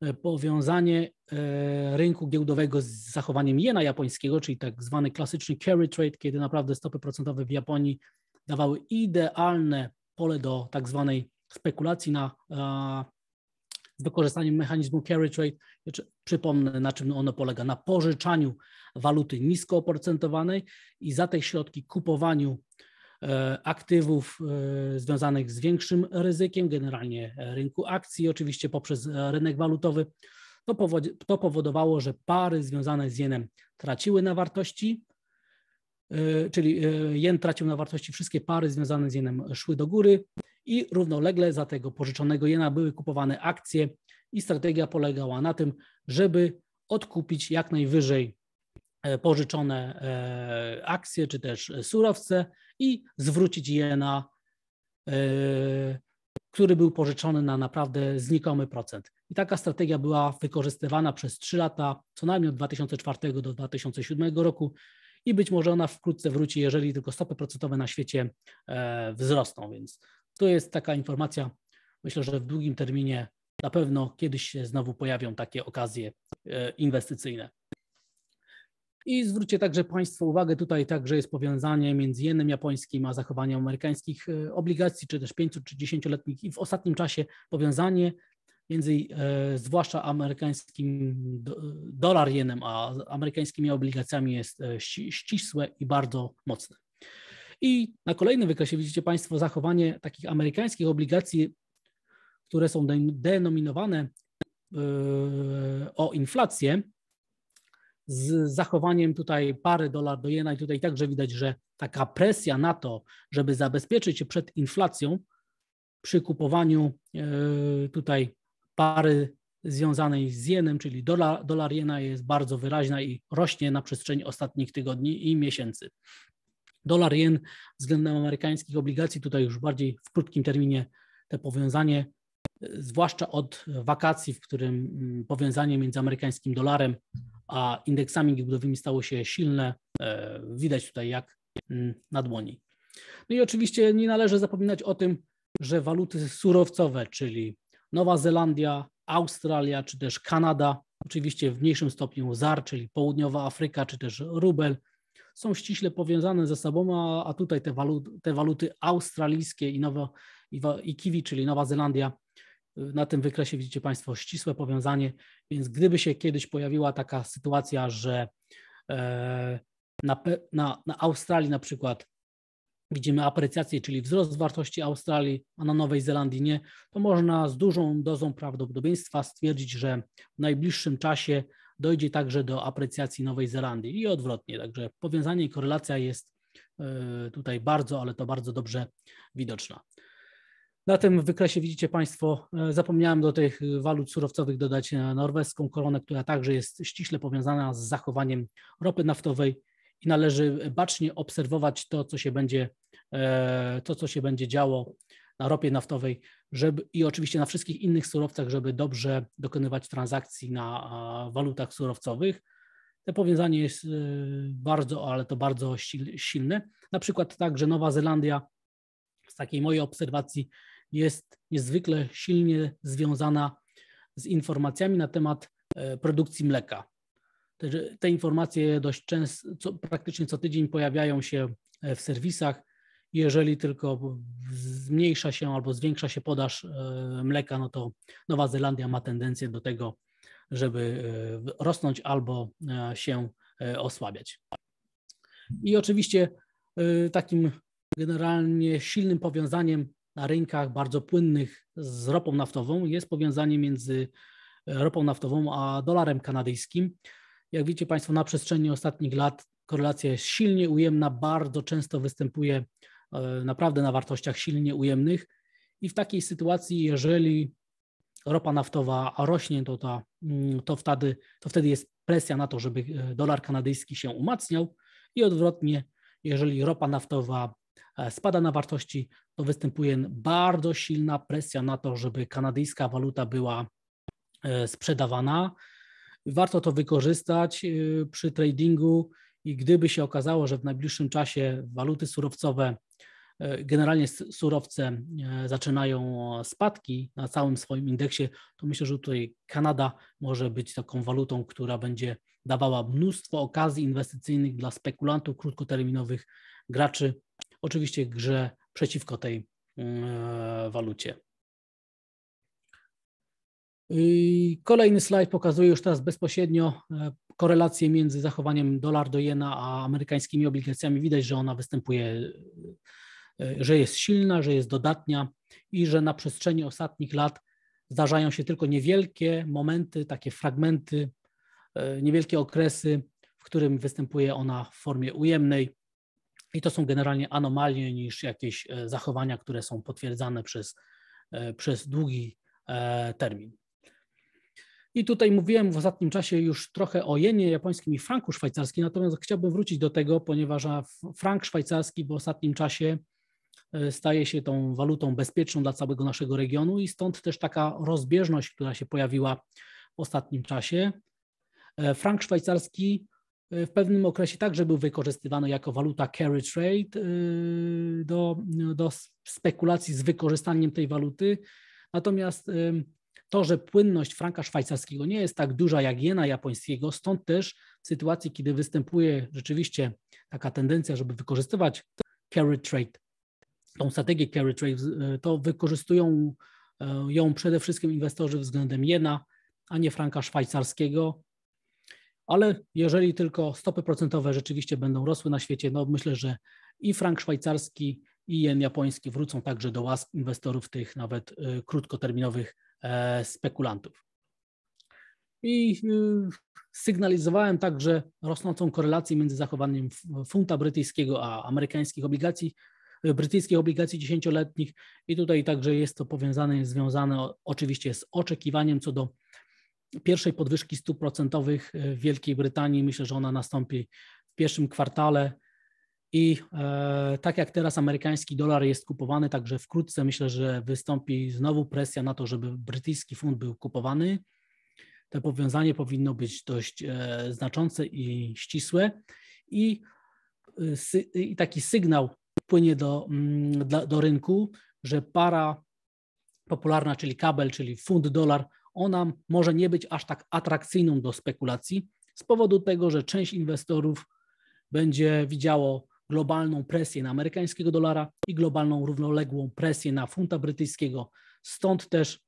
e, powiązanie e, rynku giełdowego z zachowaniem jena japońskiego, czyli tak zwany klasyczny carry trade, kiedy naprawdę stopy procentowe w Japonii dawały idealne pole do tak zwanej spekulacji na z wykorzystaniem mechanizmu carriage trade. Przypomnę, na czym ono polega: na pożyczaniu waluty nisko oprocentowanej i za te środki kupowaniu e, aktywów e, związanych z większym ryzykiem, generalnie e, rynku akcji, oczywiście poprzez rynek walutowy. To, powodowało, że pary związane z jenem traciły na wartości, czyli jen tracił na wartości, wszystkie pary związane z jenem szły do góry i równolegle za tego pożyczonego jena były kupowane akcje i strategia polegała na tym, żeby odkupić jak najwyżej e, pożyczone e, akcje czy też surowce i zwrócić jena, e, który był pożyczony na naprawdę znikomy procent. I taka strategia była wykorzystywana przez 3 lata, co najmniej od 2004 do 2007 roku i być może ona wkrótce wróci, jeżeli tylko stopy procentowe na świecie wzrosną, więc to jest taka informacja. Myślę, że w długim terminie na pewno kiedyś się znowu pojawią takie okazje e, inwestycyjne. I zwróćcie także Państwo uwagę, tutaj także jest powiązanie między jenem japońskim a zachowaniem amerykańskich e, obligacji, czy też 5 czy 10-letnich. I w ostatnim czasie powiązanie między e, zwłaszcza amerykańskim dolar jenem, a amerykańskimi obligacjami jest ścisłe i bardzo mocne. I na kolejnym wykresie widzicie Państwo zachowanie takich amerykańskich obligacji, które są denominowane yy, o inflację z zachowaniem tutaj pary dolar do jena i tutaj także widać, że taka presja na to, żeby zabezpieczyć się przed inflacją przy kupowaniu yy, tutaj pary związanej z jenem, czyli dolar, dolar jena jest bardzo wyraźna i rośnie na przestrzeni ostatnich tygodni i miesięcy. Dolar jen względem amerykańskich obligacji, tutaj już bardziej w krótkim terminie te powiązanie, zwłaszcza od wakacji, w którym mm, powiązanie między amerykańskim dolarem a indeksami giełdowymi stało się silne, e, widać tutaj jak mm, na dłoni. No i oczywiście nie należy zapominać o tym, że waluty surowcowe, czyli Nowa Zelandia, Australia czy też Kanada, oczywiście w mniejszym stopniu ZAR, czyli Południowa Afryka czy też rubel, są ściśle powiązane ze sobą, a, a tutaj te, walut, te waluty australijskie i, nowa i, i Kiwi, czyli Nowa Zelandia, y, na tym wykresie widzicie Państwo ścisłe powiązanie, więc gdyby się kiedyś pojawiła taka sytuacja, że e, na, na, na Australii na przykład widzimy aprecjację, czyli wzrost wartości Australii, a na Nowej Zelandii nie, to można z dużą dozą prawdopodobieństwa stwierdzić, że w najbliższym czasie dojdzie także do aprecjacji Nowej Zelandii i odwrotnie. Także powiązanie i korelacja jest e, tutaj bardzo, ale to bardzo dobrze widoczna. Na tym wykresie widzicie Państwo, e, zapomniałem do tych walut surowcowych dodać e, norweską koronę, która także jest ściśle powiązana z zachowaniem ropy naftowej i należy bacznie obserwować to, co się będzie, to, co się będzie działo na ropie naftowej żeby, i oczywiście na wszystkich innych surowcach, żeby dobrze dokonywać transakcji na walutach surowcowych. To powiązanie jest y, bardzo, ale to bardzo silne. Na przykład tak, że Nowa Zelandia, z takiej mojej obserwacji, jest niezwykle silnie związana z informacjami na temat e, produkcji mleka. Te, informacje dość często, praktycznie co tydzień pojawiają się e, w serwisach jeżeli tylko zmniejsza się albo zwiększa się podaż e, mleka, no to Nowa Zelandia ma tendencję do tego, żeby e, rosnąć albo e, się osłabiać. I oczywiście takim generalnie silnym powiązaniem na rynkach bardzo płynnych z ropą naftową jest powiązanie między ropą naftową a dolarem kanadyjskim. Jak widzicie Państwo, na przestrzeni ostatnich lat korelacja jest silnie ujemna, bardzo często występuje E, naprawdę na wartościach silnie ujemnych. I w takiej sytuacji, jeżeli ropa naftowa rośnie, to, ta, mm, to, wtedy, to wtedy jest presja na to, żeby e, dolar kanadyjski się umacniał i odwrotnie, jeżeli ropa naftowa e, spada na wartości, to występuje bardzo silna presja na to, żeby kanadyjska waluta była sprzedawana. Warto to wykorzystać przy tradingu i gdyby się okazało, że w najbliższym czasie waluty surowcowe E, generalnie surowce e, zaczynają spadki na całym swoim indeksie, to myślę, że tutaj Kanada może być taką walutą, która będzie dawała mnóstwo okazji inwestycyjnych dla spekulantów, krótkoterminowych graczy, oczywiście grze przeciwko tej e, walucie. I kolejny slajd pokazuje już teraz bezpośrednio korelację między zachowaniem dolar do jena a amerykańskimi obligacjami. Widać, że ona występuje E, że jest silna, że jest dodatnia i że na przestrzeni ostatnich lat zdarzają się tylko niewielkie momenty, takie fragmenty, e, niewielkie okresy, w którym występuje ona w formie ujemnej. I to są generalnie anomalie niż jakieś e, zachowania, które są potwierdzane przez, przez długi termin. I tutaj mówiłem w ostatnim czasie już trochę o jenie japońskim i franku szwajcarskim, natomiast chciałbym wrócić do tego, ponieważ frank szwajcarski w ostatnim czasie E, staje się tą walutą bezpieczną dla całego naszego regionu i stąd też taka rozbieżność, która się pojawiła w ostatnim czasie. E, frank szwajcarski e, w pewnym okresie także był wykorzystywany jako waluta carry trade do, do spekulacji z wykorzystaniem tej waluty. Natomiast to, że płynność franka szwajcarskiego nie jest tak duża jak jena japońskiego, stąd też w sytuacji, kiedy występuje rzeczywiście taka tendencja, żeby wykorzystywać carry trade tą strategię carry trade, e, to wykorzystują e, ją przede wszystkim inwestorzy względem jena, a nie franka szwajcarskiego. Ale jeżeli tylko stopy procentowe rzeczywiście będą rosły na świecie, no myślę, że i frank szwajcarski, i jen japoński wrócą także do łask inwestorów, tych nawet e, krótkoterminowych spekulantów. I sygnalizowałem także rosnącą korelację między zachowaniem funta brytyjskiego a amerykańskich obligacji, brytyjskich obligacji dziesięcioletnich i tutaj także jest to powiązane, jest związane oczywiście z oczekiwaniem co do pierwszej podwyżki stóp procentowych e, w Wielkiej Brytanii. Myślę, że ona nastąpi w pierwszym kwartale i e, tak jak teraz amerykański dolar jest kupowany, także wkrótce myślę, że wystąpi znowu presja na to, żeby brytyjski fund był kupowany. To powiązanie powinno być dość e, znaczące i ścisłe. I, e, sy, I taki sygnał płynie do, mm, do rynku, że para popularna, czyli kabel, czyli funt dolar, ona może nie być aż tak atrakcyjną do spekulacji z powodu tego, że część inwestorów będzie widziało globalną presję na amerykańskiego dolara i globalną równoległą presję na funta brytyjskiego. Stąd też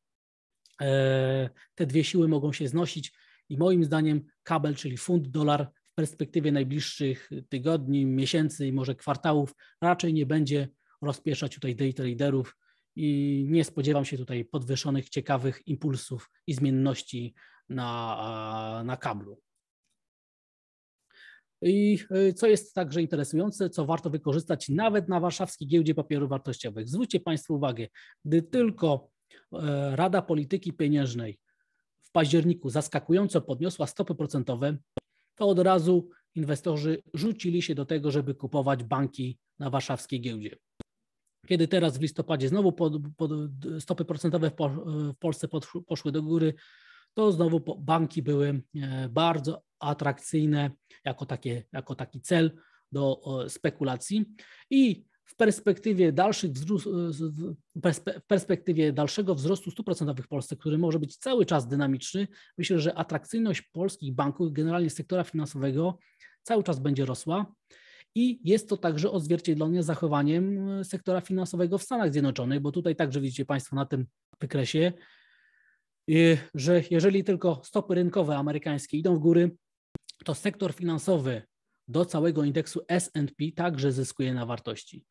e, te dwie siły mogą się znosić i moim zdaniem kabel, czyli funt dolar perspektywie najbliższych tygodni, miesięcy i może kwartałów raczej nie będzie rozpieszać tutaj day traderów i nie spodziewam się tutaj podwyższonych, ciekawych impulsów i zmienności na, e, na kablu. I e, co jest także interesujące, co warto wykorzystać nawet na warszawskiej giełdzie papierów wartościowych. Zwróćcie Państwo uwagę, gdy tylko e, Rada Polityki Pieniężnej w październiku zaskakująco podniosła stopy procentowe, to od razu inwestorzy rzucili się do tego, żeby kupować banki na warszawskiej giełdzie. Kiedy teraz w listopadzie znowu pod, pod stopy procentowe w, po, w Polsce pod, poszły do góry, to znowu banki były e, bardzo atrakcyjne jako, takie, jako taki cel do spekulacji. I w perspektywie, dalszych w perspektywie dalszego wzrostu stóp procentowych w Polsce, który może być cały czas dynamiczny, myślę, że atrakcyjność polskich banków, generalnie sektora finansowego, cały czas będzie rosła. I jest to także odzwierciedlone zachowaniem e, sektora finansowego w Stanach Zjednoczonych, bo tutaj także widzicie Państwo na tym wykresie, e, że jeżeli tylko stopy rynkowe amerykańskie idą w górę, to sektor finansowy do całego indeksu SP także zyskuje na wartości.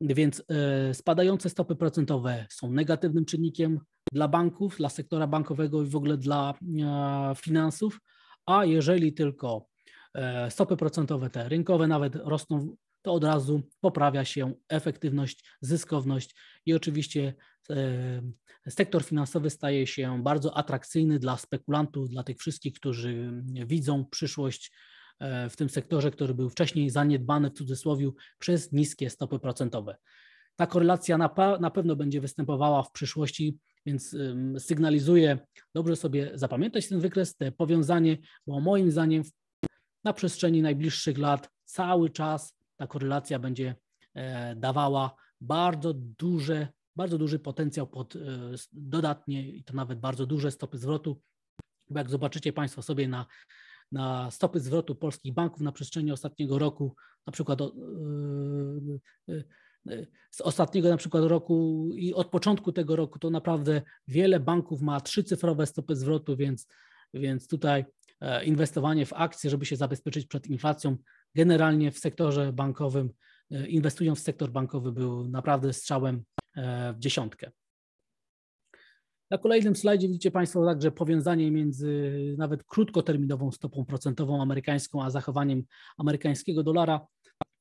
Więc e, spadające stopy procentowe są negatywnym czynnikiem dla banków, dla sektora bankowego i w ogóle dla e, finansów, a jeżeli tylko e, stopy procentowe te rynkowe nawet rosną, to od razu poprawia się efektywność, zyskowność i oczywiście sektor finansowy staje się bardzo atrakcyjny dla spekulantów, dla tych wszystkich, którzy widzą przyszłość E, w tym sektorze, który był wcześniej zaniedbany w cudzysłowie przez niskie stopy procentowe. Ta korelacja na, na pewno będzie występowała w przyszłości, więc sygnalizuję, dobrze sobie zapamiętać ten wykres, te powiązanie, bo moim zdaniem na przestrzeni najbliższych lat cały czas ta korelacja będzie e, dawała bardzo duże, bardzo duży potencjał pod e, dodatnie i to nawet bardzo duże stopy zwrotu. Bo jak zobaczycie Państwo sobie na na stopy zwrotu polskich banków na przestrzeni ostatniego roku, na przykład y, y, y, z ostatniego na przykład roku i od początku tego roku, to naprawdę wiele banków ma trzycyfrowe stopy zwrotu, więc, więc tutaj e, inwestowanie w akcje, żeby się zabezpieczyć przed inflacją, generalnie w sektorze bankowym, e, inwestując w sektor bankowy, był naprawdę strzałem e, w dziesiątkę. Na kolejnym slajdzie widzicie Państwo także powiązanie między nawet krótkoterminową stopą procentową amerykańską, a zachowaniem amerykańskiego dolara.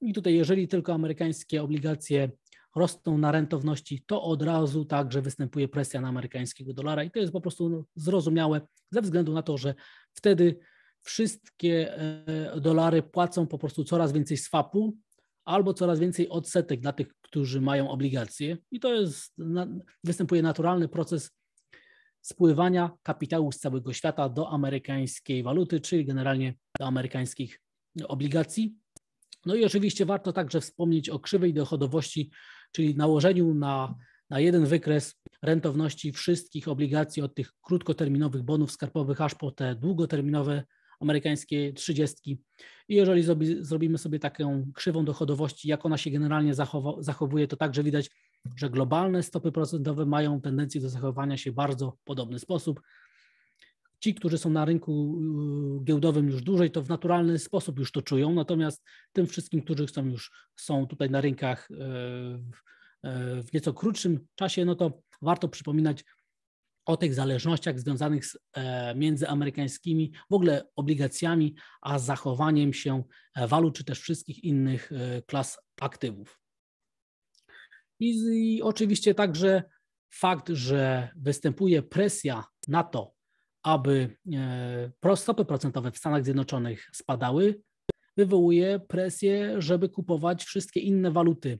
I tutaj, jeżeli tylko amerykańskie obligacje rosną na rentowności, to od razu także występuje presja na amerykańskiego dolara i to jest po prostu no, zrozumiałe ze względu na to, że wtedy wszystkie e, dolary płacą po prostu coraz więcej swapu albo coraz więcej odsetek dla tych, którzy mają obligacje i to jest występuje naturalny proces spływania kapitału z całego świata do amerykańskiej waluty, czyli generalnie do amerykańskich obligacji. No i oczywiście warto także wspomnieć o krzywej dochodowości, czyli nałożeniu na, na jeden wykres rentowności wszystkich obligacji od tych krótkoterminowych bonów skarbowych aż po te długoterminowe amerykańskie trzydziestki. I jeżeli zrobi, zrobimy sobie taką krzywą dochodowości, jak ona się generalnie zachowa, zachowuje, to także widać, że globalne stopy procentowe mają tendencję do zachowania się w bardzo podobny sposób. Ci, którzy są na rynku yy, giełdowym już dłużej, to w naturalny sposób już to czują, natomiast tym wszystkim, którzy są już są tutaj na rynkach yy, yy, w nieco krótszym czasie, no to warto przypominać o tych zależnościach związanych z, e, między amerykańskimi w ogóle obligacjami, a zachowaniem się e, walut czy też wszystkich innych e, klas aktywów. I, I oczywiście także fakt, że występuje presja na to, aby e, stopy procentowe w Stanach Zjednoczonych spadały, wywołuje presję, żeby kupować wszystkie inne waluty,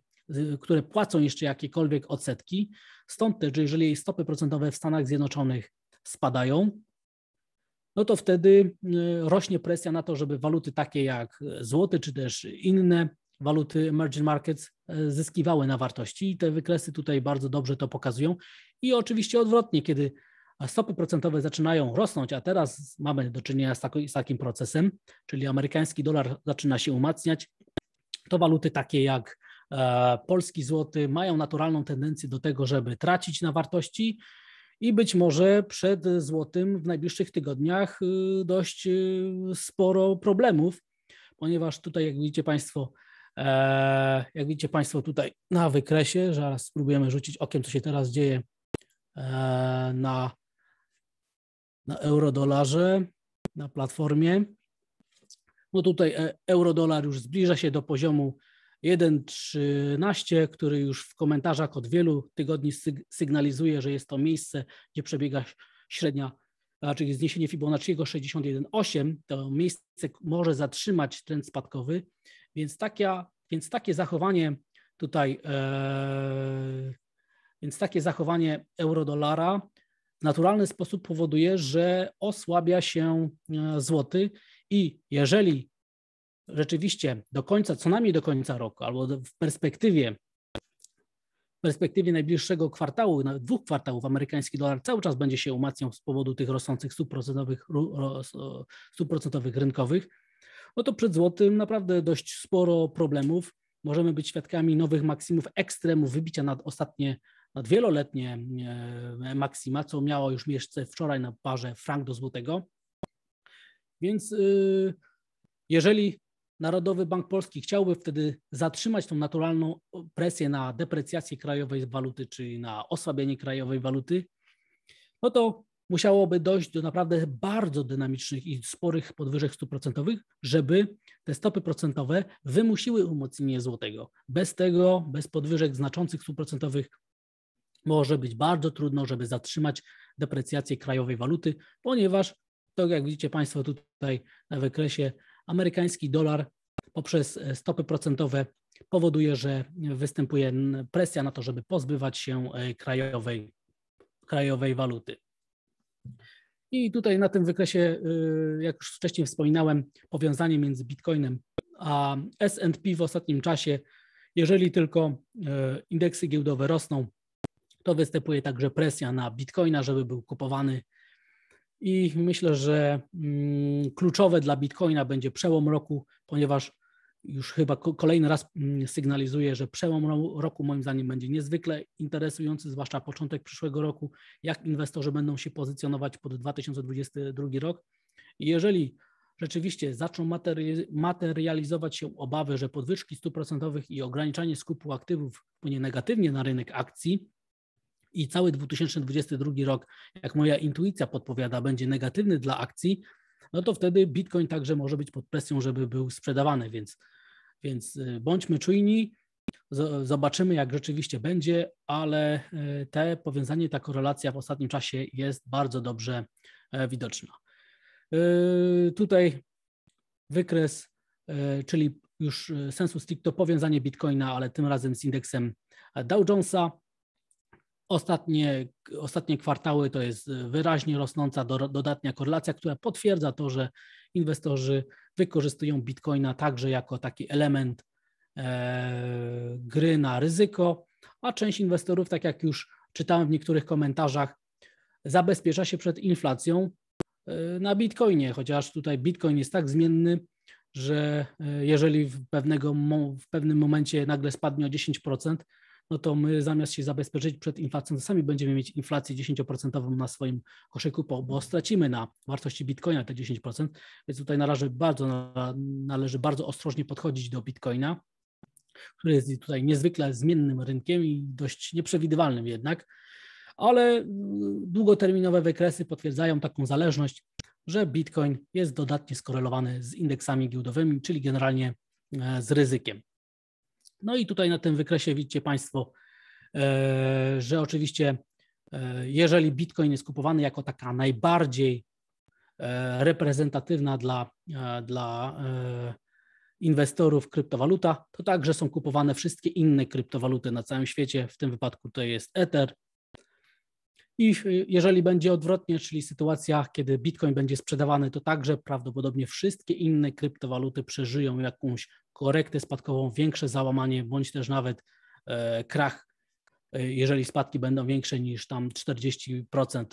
które płacą jeszcze jakiekolwiek odsetki. Stąd też, jeżeli stopy procentowe w Stanach Zjednoczonych spadają, no to wtedy e, rośnie presja na to, żeby waluty takie jak złoty czy też inne waluty emerging markets zyskiwały na wartości i te wykresy tutaj bardzo dobrze to pokazują. I oczywiście odwrotnie, kiedy stopy procentowe zaczynają rosnąć, a teraz mamy do czynienia z, taki, z takim procesem, czyli amerykański dolar zaczyna się umacniać, to waluty takie jak e, polski złoty mają naturalną tendencję do tego, żeby tracić na wartości i być może przed złotym w najbliższych tygodniach y, dość y, sporo problemów, ponieważ tutaj, jak widzicie Państwo, E, jak widzicie Państwo tutaj na wykresie, zaraz spróbujemy rzucić okiem, co się teraz dzieje e, na, na eurodolarze, na platformie. No tutaj e, eurodolar już zbliża się do poziomu 1.13, który już w komentarzach od wielu tygodni sygnalizuje, że jest to miejsce, gdzie przebiega średnia, czyli zniesienie Fibonacciego 61.8. To miejsce może zatrzymać trend spadkowy więc, taka, więc takie zachowanie tutaj, e, więc takie zachowanie eurodolara w naturalny sposób powoduje, że osłabia się e, złoty i jeżeli rzeczywiście do końca, co najmniej do końca roku, albo w perspektywie w perspektywie najbliższego kwartału, nawet dwóch kwartałów, amerykański dolar cały czas będzie się umacniał z powodu tych rosnących stóp procentowych, stóp procentowych rynkowych, no to przed złotym naprawdę dość sporo problemów. Możemy być świadkami nowych maksimów ekstremów wybicia nad ostatnie, nad wieloletnie e, maksima, co miało już miejsce wczoraj na parze frank do złotego. Więc y, jeżeli Narodowy Bank Polski chciałby wtedy zatrzymać tą naturalną presję na deprecjację krajowej waluty, czyli na osłabienie krajowej waluty, no to musiałoby dojść do naprawdę bardzo dynamicznych i sporych podwyżek stóp procentowych, żeby te stopy procentowe wymusiły umocnienie złotego. Bez tego, bez podwyżek znaczących stóp procentowych może być bardzo trudno, żeby zatrzymać deprecjację krajowej waluty, ponieważ to tak jak widzicie Państwo tutaj na wykresie, amerykański dolar poprzez e, stopy procentowe powoduje, że występuje presja na to, żeby pozbywać się e, krajowej, krajowej waluty. I tutaj na tym wykresie, y, jak już wcześniej wspominałem, powiązanie między Bitcoinem a SP w ostatnim czasie, jeżeli tylko y, indeksy giełdowe rosną, to występuje także presja na Bitcoina, żeby był kupowany. I myślę, że mm, kluczowe dla Bitcoina będzie przełom roku, ponieważ już chyba kolejny raz mm, sygnalizuję, że przełom roku moim zdaniem będzie niezwykle interesujący, zwłaszcza początek przyszłego roku, jak inwestorzy będą się pozycjonować pod 2022 rok. Jeżeli rzeczywiście zaczną materializować się obawy, że podwyżki stóp procentowych i ograniczanie skupu aktywów wpłynie negatywnie na rynek akcji, i cały 2022 rok, jak moja intuicja podpowiada, będzie negatywny dla akcji, no to wtedy Bitcoin także może być pod presją, żeby był sprzedawany, więc, więc y, bądźmy czujni, zobaczymy jak rzeczywiście będzie, ale y, te powiązanie, ta korelacja w ostatnim czasie jest bardzo dobrze e, widoczna. Y, tutaj wykres, e, czyli już sensu stricto powiązanie Bitcoina, ale tym razem z indeksem Dow Jonesa. Ostatnie, ostatnie kwartały to jest e, wyraźnie rosnąca do, dodatnia korelacja, która potwierdza to, że inwestorzy wykorzystują bitcoina także jako taki element e, gry na ryzyko, a część inwestorów, tak jak już czytałem w niektórych komentarzach, zabezpiecza się przed inflacją e, na bitcoinie, chociaż tutaj bitcoin jest tak zmienny, że e, jeżeli w, pewnego, w pewnym momencie nagle spadnie o 10%, no to my zamiast się zabezpieczyć przed inflacją, to sami będziemy mieć inflację 10% na swoim koszyku, bo stracimy na wartości bitcoina te 10%, więc tutaj należy bardzo, należy bardzo ostrożnie podchodzić do bitcoina, który jest tutaj niezwykle zmiennym rynkiem i dość nieprzewidywalnym jednak, ale mm, długoterminowe wykresy potwierdzają taką zależność, że bitcoin jest dodatnie skorelowany z indeksami giełdowymi, czyli generalnie e, z ryzykiem. No i tutaj na tym wykresie widzicie Państwo, e, że oczywiście e, jeżeli Bitcoin jest kupowany jako taka najbardziej e, reprezentatywna dla, dla inwestorów kryptowaluta, to także są kupowane wszystkie inne kryptowaluty na całym świecie. W tym wypadku to jest Ether. I jeżeli będzie odwrotnie, czyli sytuacja, kiedy Bitcoin będzie sprzedawany, to także prawdopodobnie wszystkie inne kryptowaluty przeżyją jakąś korektę spadkową, większe załamanie bądź też nawet e, krach, e, jeżeli spadki będą większe niż tam 40%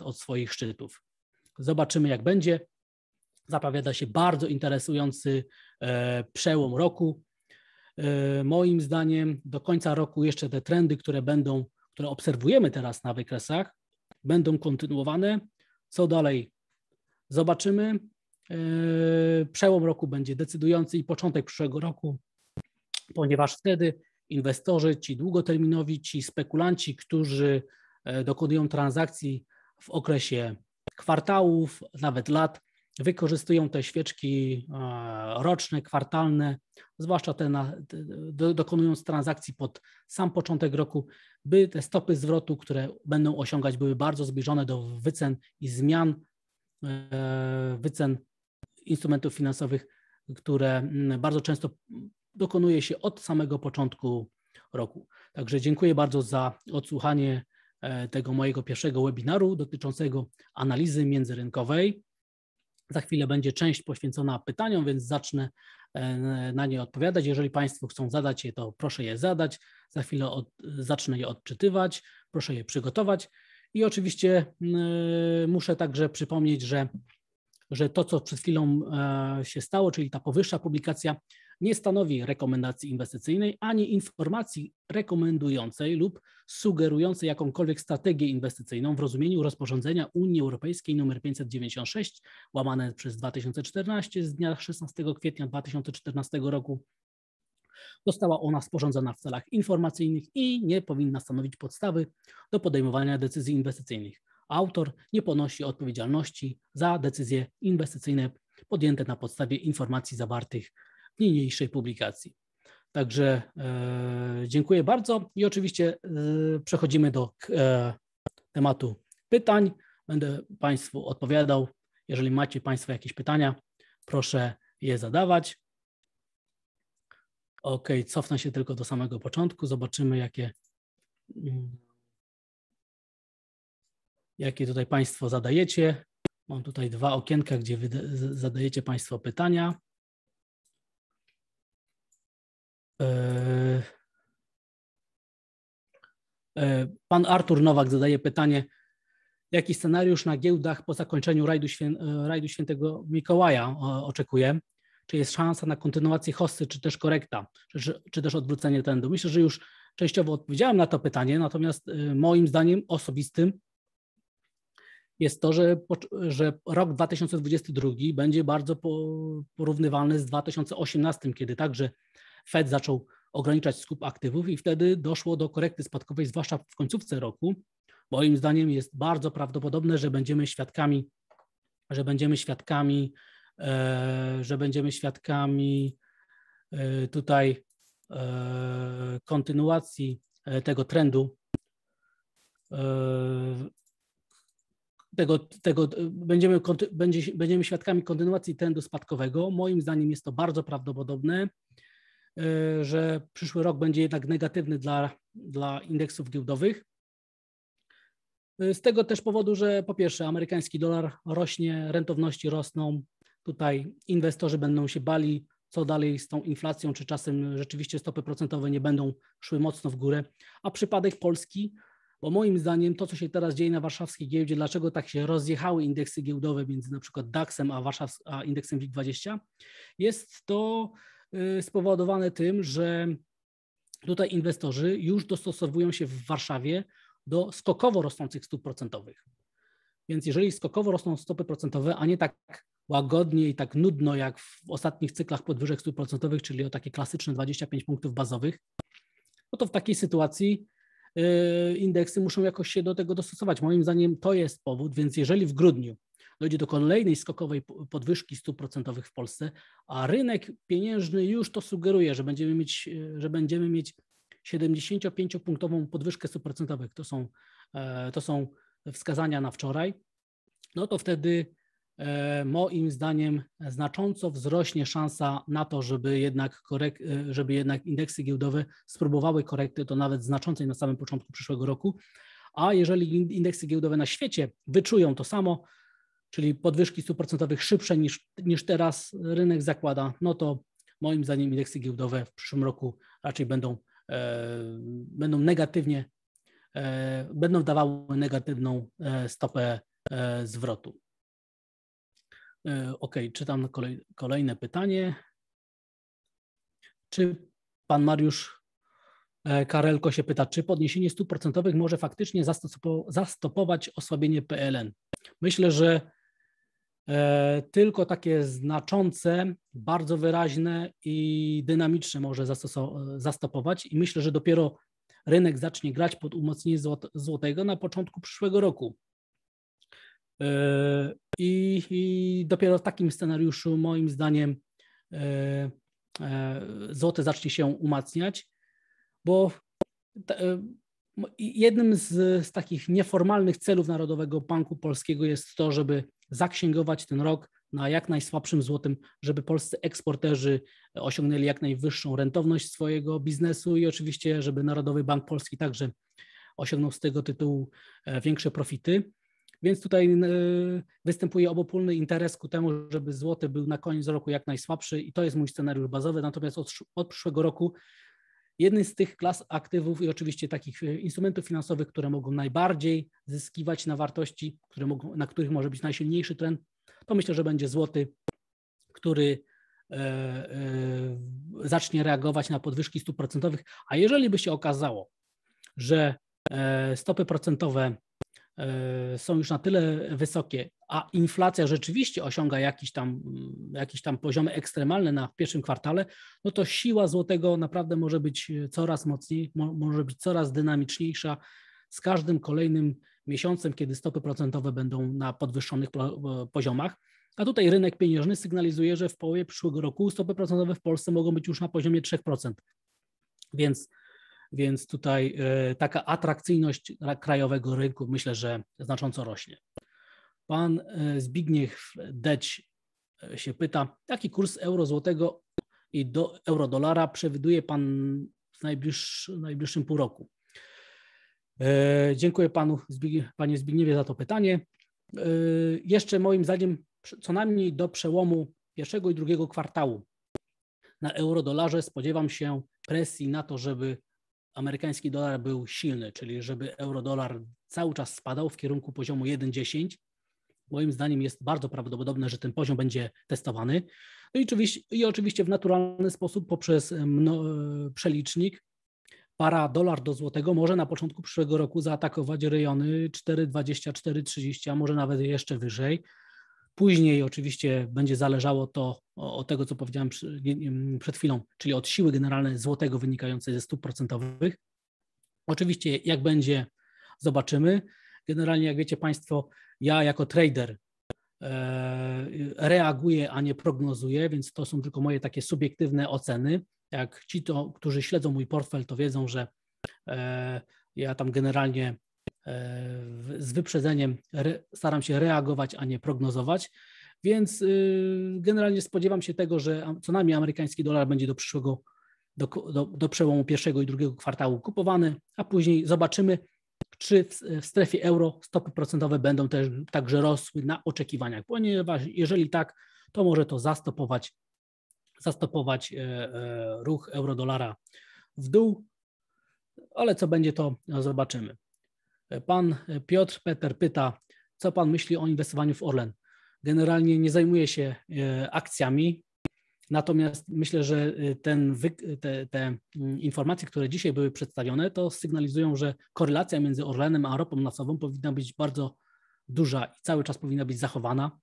od swoich szczytów. Zobaczymy, jak będzie. Zapowiada się bardzo interesujący e, przełom roku. Moim zdaniem do końca roku jeszcze te trendy, które będą, które obserwujemy teraz na wykresach, będą kontynuowane. Co dalej? Zobaczymy. Yy, przełom roku będzie decydujący i początek przyszłego roku, ponieważ wtedy inwestorzy, ci długoterminowi, ci spekulanci, którzy yy, dokonują transakcji w okresie kwartałów, nawet lat, wykorzystują te świeczki yy, roczne, kwartalne, zwłaszcza te na, dokonując transakcji pod sam początek roku, by te stopy zwrotu, które będą osiągać, były bardzo zbliżone do wycen i zmian wycen instrumentów finansowych, które mm, bardzo często dokonuje się od samego początku roku. Także dziękuję bardzo za odsłuchanie e, tego mojego pierwszego webinaru dotyczącego analizy międzyrynkowej. Za chwilę będzie część poświęcona pytaniom, więc zacznę e, na nie odpowiadać. Jeżeli Państwo chcą zadać je, to proszę je zadać. Za chwilę od, zacznę je odczytywać, proszę je przygotować. I oczywiście mm, e, muszę także przypomnieć, że że to, co przed chwilą e, się stało, czyli ta powyższa publikacja, nie stanowi rekomendacji inwestycyjnej ani informacji rekomendującej lub sugerującej jakąkolwiek strategię inwestycyjną w rozumieniu rozporządzenia Unii Europejskiej nr 596 łamane przez 2014 z dnia 16 kwietnia 2014 roku. Została ona sporządzona w celach informacyjnych i nie powinna stanowić podstawy do podejmowania decyzji inwestycyjnych autor nie ponosi odpowiedzialności za decyzje inwestycyjne podjęte na podstawie informacji zawartych w niniejszej publikacji. Także e, dziękuję bardzo i oczywiście e, przechodzimy do e, tematu pytań. Będę Państwu odpowiadał. Jeżeli macie Państwo jakieś pytania, proszę je zadawać. Ok, cofnę się tylko do samego początku. Zobaczymy, jakie mm, jakie tutaj Państwo zadajecie. Mam tutaj dwa okienka, gdzie zadajecie Państwo pytania. E, e, pan Artur Nowak zadaje pytanie, jaki scenariusz na giełdach po zakończeniu rajdu, świę, e, rajdu świętego Mikołaja oczekuje? Czy jest szansa na kontynuację hossy, czy też korekta, czy, czy też odwrócenie trendu? Myślę, że już częściowo odpowiedziałem na to pytanie, natomiast moim zdaniem osobistym jest to, że, że rok 2022 będzie bardzo porównywalny z 2018, kiedy także Fed zaczął ograniczać skup aktywów i wtedy doszło do korekty spadkowej, zwłaszcza w końcówce roku. Moim zdaniem jest bardzo prawdopodobne, że będziemy świadkami, że będziemy świadkami, e, że będziemy świadkami e, tutaj e, kontynuacji tego trendu tego, tego będziemy, będzie, będziemy świadkami kontynuacji trendu spadkowego. Moim zdaniem jest to bardzo prawdopodobne, e, że przyszły rok będzie jednak negatywny dla, dla indeksów giełdowych. E, z tego też powodu, że po pierwsze amerykański dolar rośnie, rentowności rosną, tutaj inwestorzy będą się bali, co dalej z tą inflacją, czy czasem rzeczywiście stopy procentowe nie będą szły mocno w górę, a przypadek Polski bo moim zdaniem to, co się teraz dzieje na warszawskiej giełdzie, dlaczego tak się rozjechały indeksy giełdowe między na przykład DAX-em a, Warszaws- a indeksem WIG20, jest to y, spowodowane tym, że tutaj inwestorzy już dostosowują się w Warszawie do skokowo rosnących stóp procentowych. Więc jeżeli skokowo rosną stopy procentowe, a nie tak łagodnie i tak nudno jak w ostatnich cyklach podwyżek stóp procentowych, czyli o takie klasyczne 25 punktów bazowych, no to w takiej sytuacji Y, indeksy muszą jakoś się do tego dostosować. Moim zdaniem to jest powód, więc jeżeli w grudniu dojdzie do kolejnej skokowej podwyżki stóp procentowych w Polsce, a rynek pieniężny już to sugeruje, że będziemy mieć, y, że będziemy mieć 75-punktową podwyżkę stóp procentowych, to są, e, to są wskazania na wczoraj, no to wtedy E, moim zdaniem znacząco wzrośnie szansa na to, żeby jednak, korek, e, żeby jednak indeksy giełdowe spróbowały korekty, to nawet znaczącej na samym początku przyszłego roku. A jeżeli indeksy giełdowe na świecie wyczują to samo, czyli podwyżki stóp procentowych szybsze niż, niż teraz rynek zakłada, no to moim zdaniem indeksy giełdowe w przyszłym roku raczej będą, e, będą negatywnie, e, będą dawały negatywną e, stopę e, zwrotu. E, ok, czytam kolej, kolejne pytanie. Czy pan Mariusz e, Karelko się pyta, czy podniesienie stóp procentowych może faktycznie zastopować osłabienie PLN? Myślę, że e, tylko takie znaczące, bardzo wyraźne i dynamiczne może zastopować i myślę, że dopiero rynek zacznie grać pod umocnienie złotego na początku przyszłego roku. Yy, I, I, dopiero w takim scenariuszu, moim zdaniem, yy, yy, złote zacznie się umacniać, bo jednym z, z takich nieformalnych celów Narodowego Banku Polskiego jest to, żeby zaksięgować ten rok na jak najsłabszym złotym, żeby polscy eksporterzy osiągnęli jak najwyższą rentowność swojego biznesu i oczywiście, żeby Narodowy Bank Polski także osiągnął z tego tytułu e, większe profity. Więc tutaj e, występuje obopólny interes ku temu, żeby złoty był na koniec roku jak najsłabszy i to jest mój scenariusz bazowy. Natomiast od, od przyszłego roku jednym z tych klas aktywów i oczywiście takich e, instrumentów finansowych, które mogą najbardziej zyskiwać na wartości, które mogą, na których może być najsilniejszy trend, to myślę, że będzie złoty, który e, e, zacznie reagować na podwyżki stóp procentowych. A jeżeli by się okazało, że e, stopy procentowe E, są już na tyle wysokie, a inflacja rzeczywiście osiąga jakieś tam, mm, jakieś tam poziomy ekstremalne na pierwszym kwartale, no to siła złotego naprawdę może być coraz mocniej, może być coraz dynamiczniejsza z każdym kolejnym miesiącem, kiedy stopy procentowe będą na podwyższonych e, poziomach. A tutaj rynek pieniężny sygnalizuje, że w połowie przyszłego roku stopy procentowe w Polsce mogą być już na poziomie 3%. Więc więc tutaj e, taka atrakcyjność krajowego rynku myślę, że znacząco rośnie. Pan e, Zbigniew Deć e, się pyta, jaki kurs euro złotego i do euro-dolara przewiduje Pan w najbliższ, najbliższym pół roku? Dziękuję panu, Panie Zbigniewie za to pytanie. Jeszcze moim zdaniem co najmniej do przełomu pierwszego i drugiego kwartału na euro-dolarze spodziewam się presji na to, żeby amerykański dolar był silny, czyli żeby euro-dolar cały czas spadał w kierunku poziomu 1,10, moim zdaniem jest bardzo prawdopodobne, że ten poziom będzie testowany. No i oczywiście, i oczywiście w naturalny sposób poprzez mno, e, przelicznik para dolar do złotego może na początku przyszłego roku zaatakować rejony 424 4.30, a może nawet jeszcze wyżej. Później oczywiście będzie zależało to od tego, co powiedziałem przed chwilą, czyli od siły generalnej złotego wynikającej ze stóp procentowych. Oczywiście jak będzie, zobaczymy. Generalnie, jak wiecie Państwo, ja jako trader e, reaguję, a nie prognozuję, więc to są tylko moje takie subiektywne oceny. Jak ci, to, którzy śledzą mój portfel, to wiedzą, że e, ja tam generalnie E, z wyprzedzeniem staram się reagować, a nie prognozować. Więc y, generalnie spodziewam się tego, że co najmniej amerykański dolar będzie do przyszłego, do, do, do przełomu pierwszego i drugiego kwartału kupowany, a później zobaczymy, czy w, w strefie euro stopy procentowe będą też także rosły na oczekiwaniach, ponieważ jeżeli tak, to może to zastopować, zastopować e, e, ruch euro-dolara w dół, ale co będzie, to zobaczymy. Pan Piotr Peter pyta, co Pan myśli o inwestowaniu w Orlen? Generalnie nie zajmuję się e, akcjami, natomiast myślę, że e, ten, te, te mm, informacje, które dzisiaj były przedstawione, to sygnalizują, że korelacja między Orlenem a ropą naftową powinna być bardzo duża i cały czas powinna być zachowana.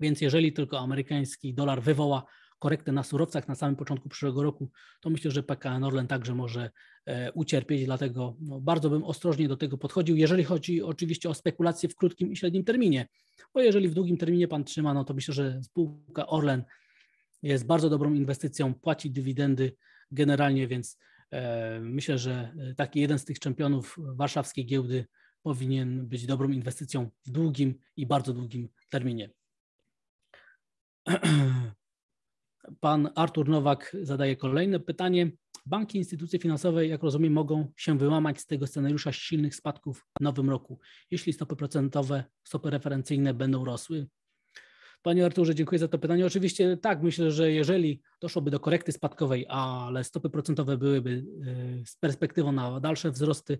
Więc jeżeli tylko amerykański dolar wywoła korektę na surowcach na samym początku przyszłego roku, to myślę, że PKN Orlen także może e, ucierpieć, dlatego no, bardzo bym ostrożnie do tego podchodził, jeżeli chodzi oczywiście o spekulacje w krótkim i średnim terminie, bo jeżeli w długim terminie pan trzyma, no to myślę, że spółka Orlen jest bardzo dobrą inwestycją, płaci dywidendy generalnie, więc e, myślę, że e, taki jeden z tych czempionów warszawskiej giełdy powinien być dobrą inwestycją w długim i bardzo długim terminie. Pan Artur Nowak zadaje kolejne pytanie. Banki, instytucje finansowe, jak rozumiem, mogą się wyłamać z tego scenariusza silnych spadków w nowym roku, jeśli stopy procentowe, stopy referencyjne będą rosły. Panie Arturze, dziękuję za to pytanie. Oczywiście tak, myślę, że jeżeli doszłoby do korekty spadkowej, ale stopy procentowe byłyby e, z perspektywą na dalsze wzrosty,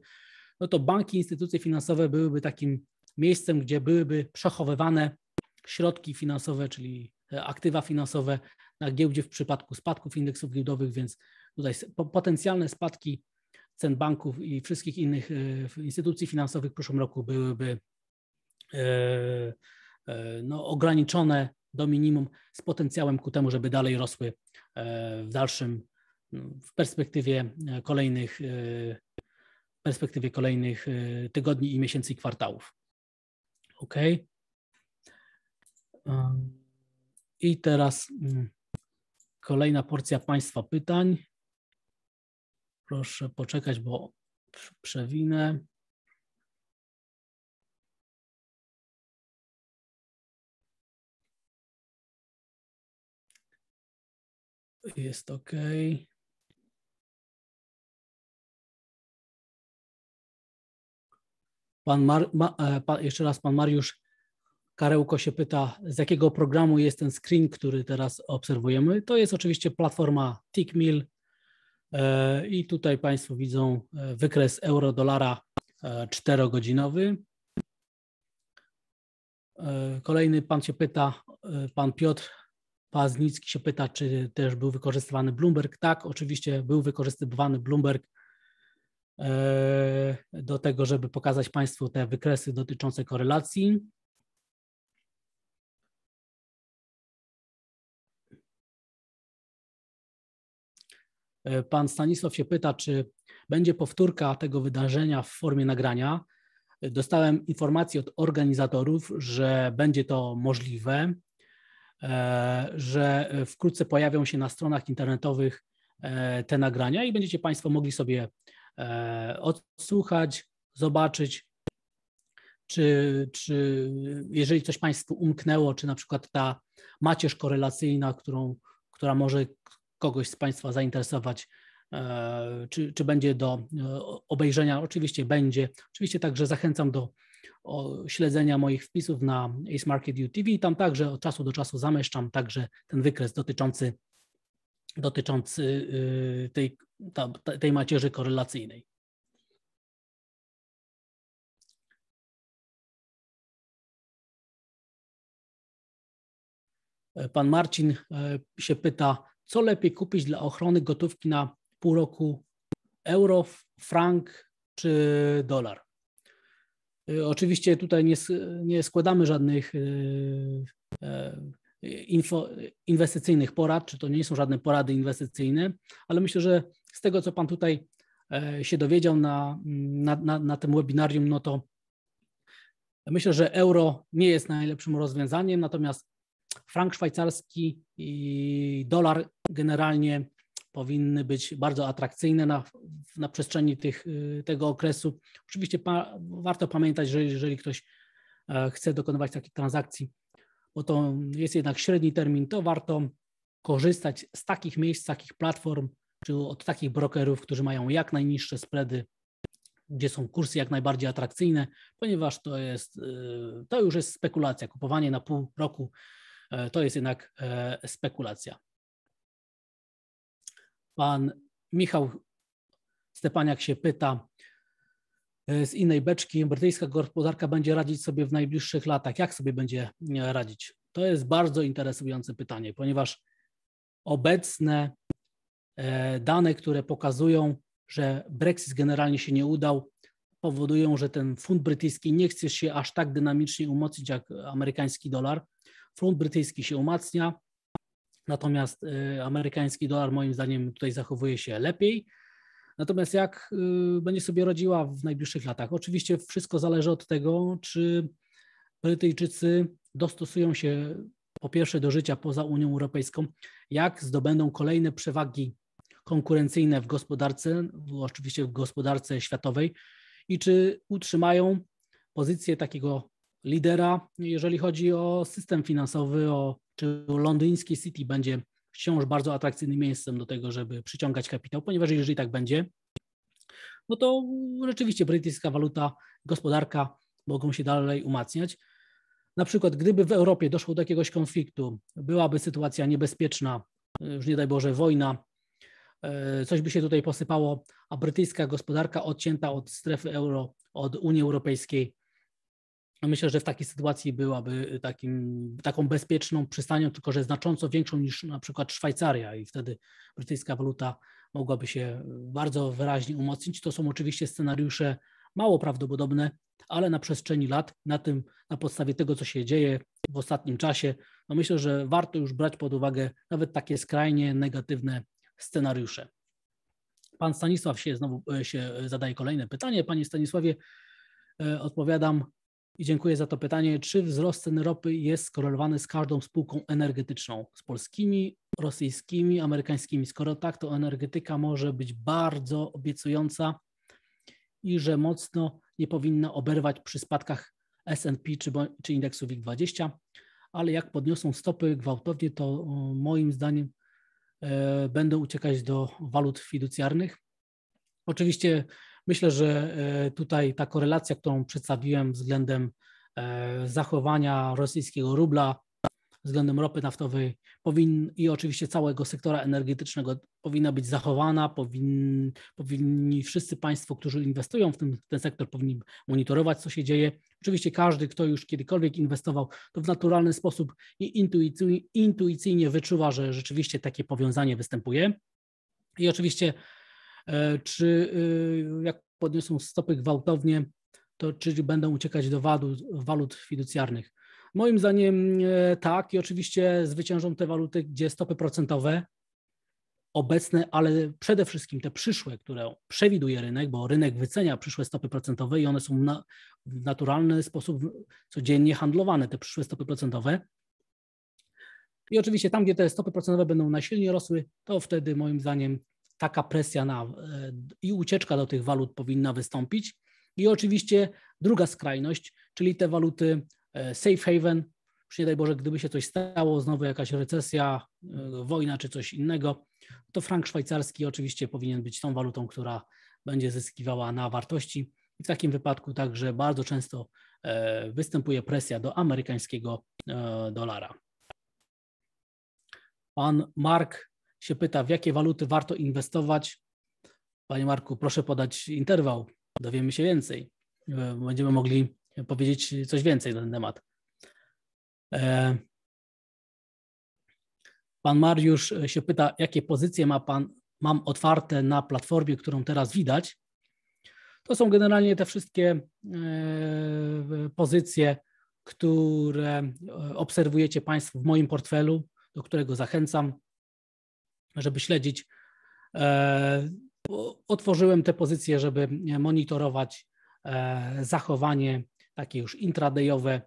no to banki, instytucje finansowe byłyby takim miejscem, gdzie byłyby przechowywane środki finansowe, czyli e, aktywa finansowe na giełdzie w przypadku spadków indeksów giełdowych, więc tutaj potencjalne spadki cen banków i wszystkich innych e, instytucji finansowych w przyszłym roku byłyby e, e, no, ograniczone do minimum z potencjałem ku temu, żeby dalej rosły w dalszym, no, w perspektywie kolejnych, w perspektywie kolejnych tygodni i miesięcy i kwartałów. OK. I teraz mm, Kolejna porcja Państwa pytań. Proszę poczekać, bo przewinę. Jest OK. Pan Mar, ma, e, jeszcze raz pan Mariusz Karełko się pyta, z jakiego programu jest ten screen, który teraz obserwujemy. To jest oczywiście platforma Tickmill e, i tutaj Państwo widzą e, wykres euro-dolara e, czterogodzinowy. Kolejny pan się pyta, pan Piotr Paznicki się pyta, czy też był wykorzystywany Bloomberg. Tak, oczywiście był wykorzystywany Bloomberg do tego, żeby pokazać Państwu te wykresy dotyczące korelacji. Pan Stanisław się pyta, czy będzie powtórka tego wydarzenia w formie nagrania. Dostałem informację od organizatorów, że będzie to możliwe, e, że wkrótce pojawią się na stronach internetowych e, te nagrania i będziecie Państwo mogli sobie e, odsłuchać, zobaczyć, czy, czy jeżeli coś Państwu umknęło, czy na przykład ta macierz korelacyjna, którą, która może kogoś z Państwa zainteresować, e, czy, czy będzie do e, obejrzenia. Oczywiście będzie. Oczywiście także zachęcam do śledzenia moich wpisów na Ace Market UTV. Tam także od czasu do czasu zamieszczam także ten wykres dotyczący, dotyczący y, tej, tej macierzy korelacyjnej. E, pan Marcin się pyta, co lepiej kupić dla ochrony gotówki na pół roku euro, frank czy dolar. Y, oczywiście tutaj nie, nie składamy żadnych y, y, info, inwestycyjnych porad, czy to nie są żadne porady inwestycyjne, ale myślę, że z tego, co Pan tutaj e, się dowiedział na, na, na, na tym webinarium, no to myślę, że euro nie jest najlepszym rozwiązaniem, natomiast frank szwajcarski i dolar generalnie powinny być bardzo atrakcyjne na, na przestrzeni tych, y, tego okresu. Oczywiście pa, warto pamiętać, że jeżeli ktoś e, chce dokonywać takich transakcji, bo to jest jednak średni termin, to warto korzystać z takich miejsc, z takich platform, czy od takich brokerów, którzy mają jak najniższe spready, gdzie są kursy jak najbardziej atrakcyjne, ponieważ to jest, y, to już jest spekulacja. Kupowanie na pół roku e, to jest jednak e, spekulacja. Pan Michał Stepaniak się pyta e, z innej beczki, brytyjska gospodarka będzie radzić sobie w najbliższych latach. Jak sobie będzie e, radzić? To jest bardzo interesujące pytanie, ponieważ obecne e, dane, które pokazują, że Brexit generalnie się nie udał, powodują, że ten funt brytyjski nie chce się aż tak dynamicznie umocnić jak amerykański dolar. Funt brytyjski się umacnia, Natomiast y, amerykański dolar moim zdaniem tutaj zachowuje się lepiej. Natomiast jak y, będzie sobie rodziła w najbliższych latach? Oczywiście wszystko zależy od tego, czy Brytyjczycy dostosują się po pierwsze do życia poza Unią Europejską, jak zdobędą kolejne przewagi konkurencyjne w gospodarce, oczywiście w gospodarce światowej i czy utrzymają pozycję takiego lidera, jeżeli chodzi o system finansowy, o czy londyński City będzie wciąż bardzo atrakcyjnym miejscem do tego, żeby przyciągać kapitał, ponieważ jeżeli tak będzie, no to rzeczywiście brytyjska waluta, gospodarka mogą się dalej umacniać. Na przykład, gdyby w Europie doszło do jakiegoś konfliktu, byłaby sytuacja niebezpieczna, już nie daj Boże, wojna, e, coś by się tutaj posypało, a brytyjska gospodarka odcięta od strefy euro, od Unii Europejskiej, no myślę, że w takiej sytuacji byłaby takim, taką bezpieczną przystanią, tylko że znacząco większą niż na przykład Szwajcaria i wtedy brytyjska waluta mogłaby się bardzo wyraźnie umocnić. To są oczywiście scenariusze mało prawdopodobne, ale na przestrzeni lat, na tym, na podstawie tego, co się dzieje w ostatnim czasie, no myślę, że warto już brać pod uwagę nawet takie skrajnie negatywne scenariusze. Pan Stanisław się znowu e, się zadaje kolejne pytanie. Panie Stanisławie, e, odpowiadam i dziękuję za to pytanie. Czy wzrost cen ropy jest skorelowany z każdą spółką energetyczną? Z polskimi, rosyjskimi, amerykańskimi? Skoro tak, to energetyka może być bardzo obiecująca i że mocno nie powinna oberwać przy spadkach SP czy, czy indeksu WIG20, ale jak podniosą stopy gwałtownie, to e, moim zdaniem e, będą uciekać do walut fiducjarnych. Oczywiście Myślę, że e, tutaj ta korelacja, którą przedstawiłem względem e, zachowania rosyjskiego rubla względem ropy naftowej powin, i oczywiście całego sektora energetycznego powinna być zachowana, powin, powinni wszyscy Państwo, którzy inwestują w ten, ten sektor, powinni monitorować, co się dzieje. Oczywiście każdy, kto już kiedykolwiek inwestował, to w naturalny sposób i intuicyjnie wyczuwa, że rzeczywiście takie powiązanie występuje. I oczywiście E, czy y, jak podniosą stopy gwałtownie, to czy będą uciekać do walut, walut fiducjarnych. Moim zdaniem e, tak i oczywiście zwyciężą te waluty, gdzie stopy procentowe obecne, ale przede wszystkim te przyszłe, które przewiduje rynek, bo rynek wycenia przyszłe stopy procentowe i one są na, w naturalny sposób codziennie handlowane, te przyszłe stopy procentowe. I oczywiście tam, gdzie te stopy procentowe będą najsilniej rosły, to wtedy moim zdaniem taka presja na, e, i ucieczka do tych walut powinna wystąpić. I oczywiście druga skrajność, czyli te waluty e, safe haven, już nie daj Boże, gdyby się coś stało, znowu jakaś recesja, e, wojna czy coś innego, to frank szwajcarski oczywiście powinien być tą walutą, która będzie zyskiwała na wartości. I w takim wypadku także bardzo często występuje presja do amerykańskiego dolara. Pan Mark się pyta, w jakie waluty warto inwestować. Panie Marku, proszę podać interwał, dowiemy się więcej. E, będziemy mogli powiedzieć coś więcej na ten temat. E, pan Mariusz się pyta, jakie pozycje ma pan, mam otwarte na platformie, którą teraz widać. To są generalnie te wszystkie e, pozycje, które obserwujecie Państwo w moim portfelu, do którego zachęcam żeby śledzić. E, otworzyłem te pozycje, żeby monitorować e, zachowanie takie już intradayowe